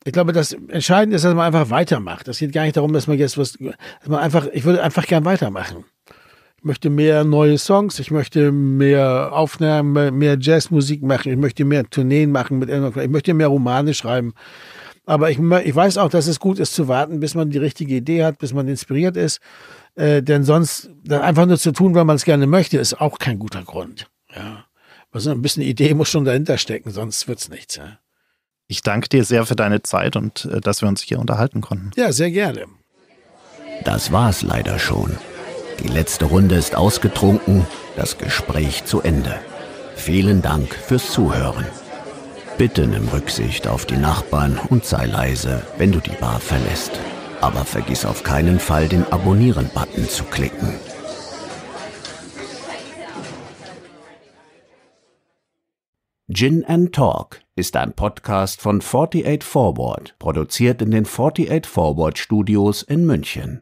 S1: ich glaube, das Entscheidende ist, dass man einfach weitermacht. Es geht gar nicht darum, dass man jetzt was, dass man einfach, ich würde einfach gern weitermachen. Ich möchte mehr neue Songs, ich möchte mehr Aufnahmen, mehr Jazzmusik machen, ich möchte mehr Tourneen machen mit ich möchte mehr Romane schreiben. Aber ich, ich weiß auch, dass es gut ist zu warten, bis man die richtige Idee hat, bis man inspiriert ist. Äh, denn sonst dann einfach nur zu tun, weil man es gerne möchte, ist auch kein guter Grund. Ja. Also ein bisschen Idee muss schon dahinter stecken, sonst wird es nichts. Ja.
S2: Ich danke dir sehr für deine Zeit und äh, dass wir uns hier unterhalten konnten.
S1: Ja, sehr gerne.
S2: Das war's leider schon. Die letzte
S3: Runde ist ausgetrunken, das Gespräch zu Ende. Vielen Dank fürs Zuhören. Bitte nimm Rücksicht auf die Nachbarn und sei leise, wenn du die Bar verlässt. Aber vergiss auf keinen Fall, den Abonnieren-Button zu klicken. Gin and Talk ist ein Podcast von 48 Forward, produziert in den 48 Forward Studios in München.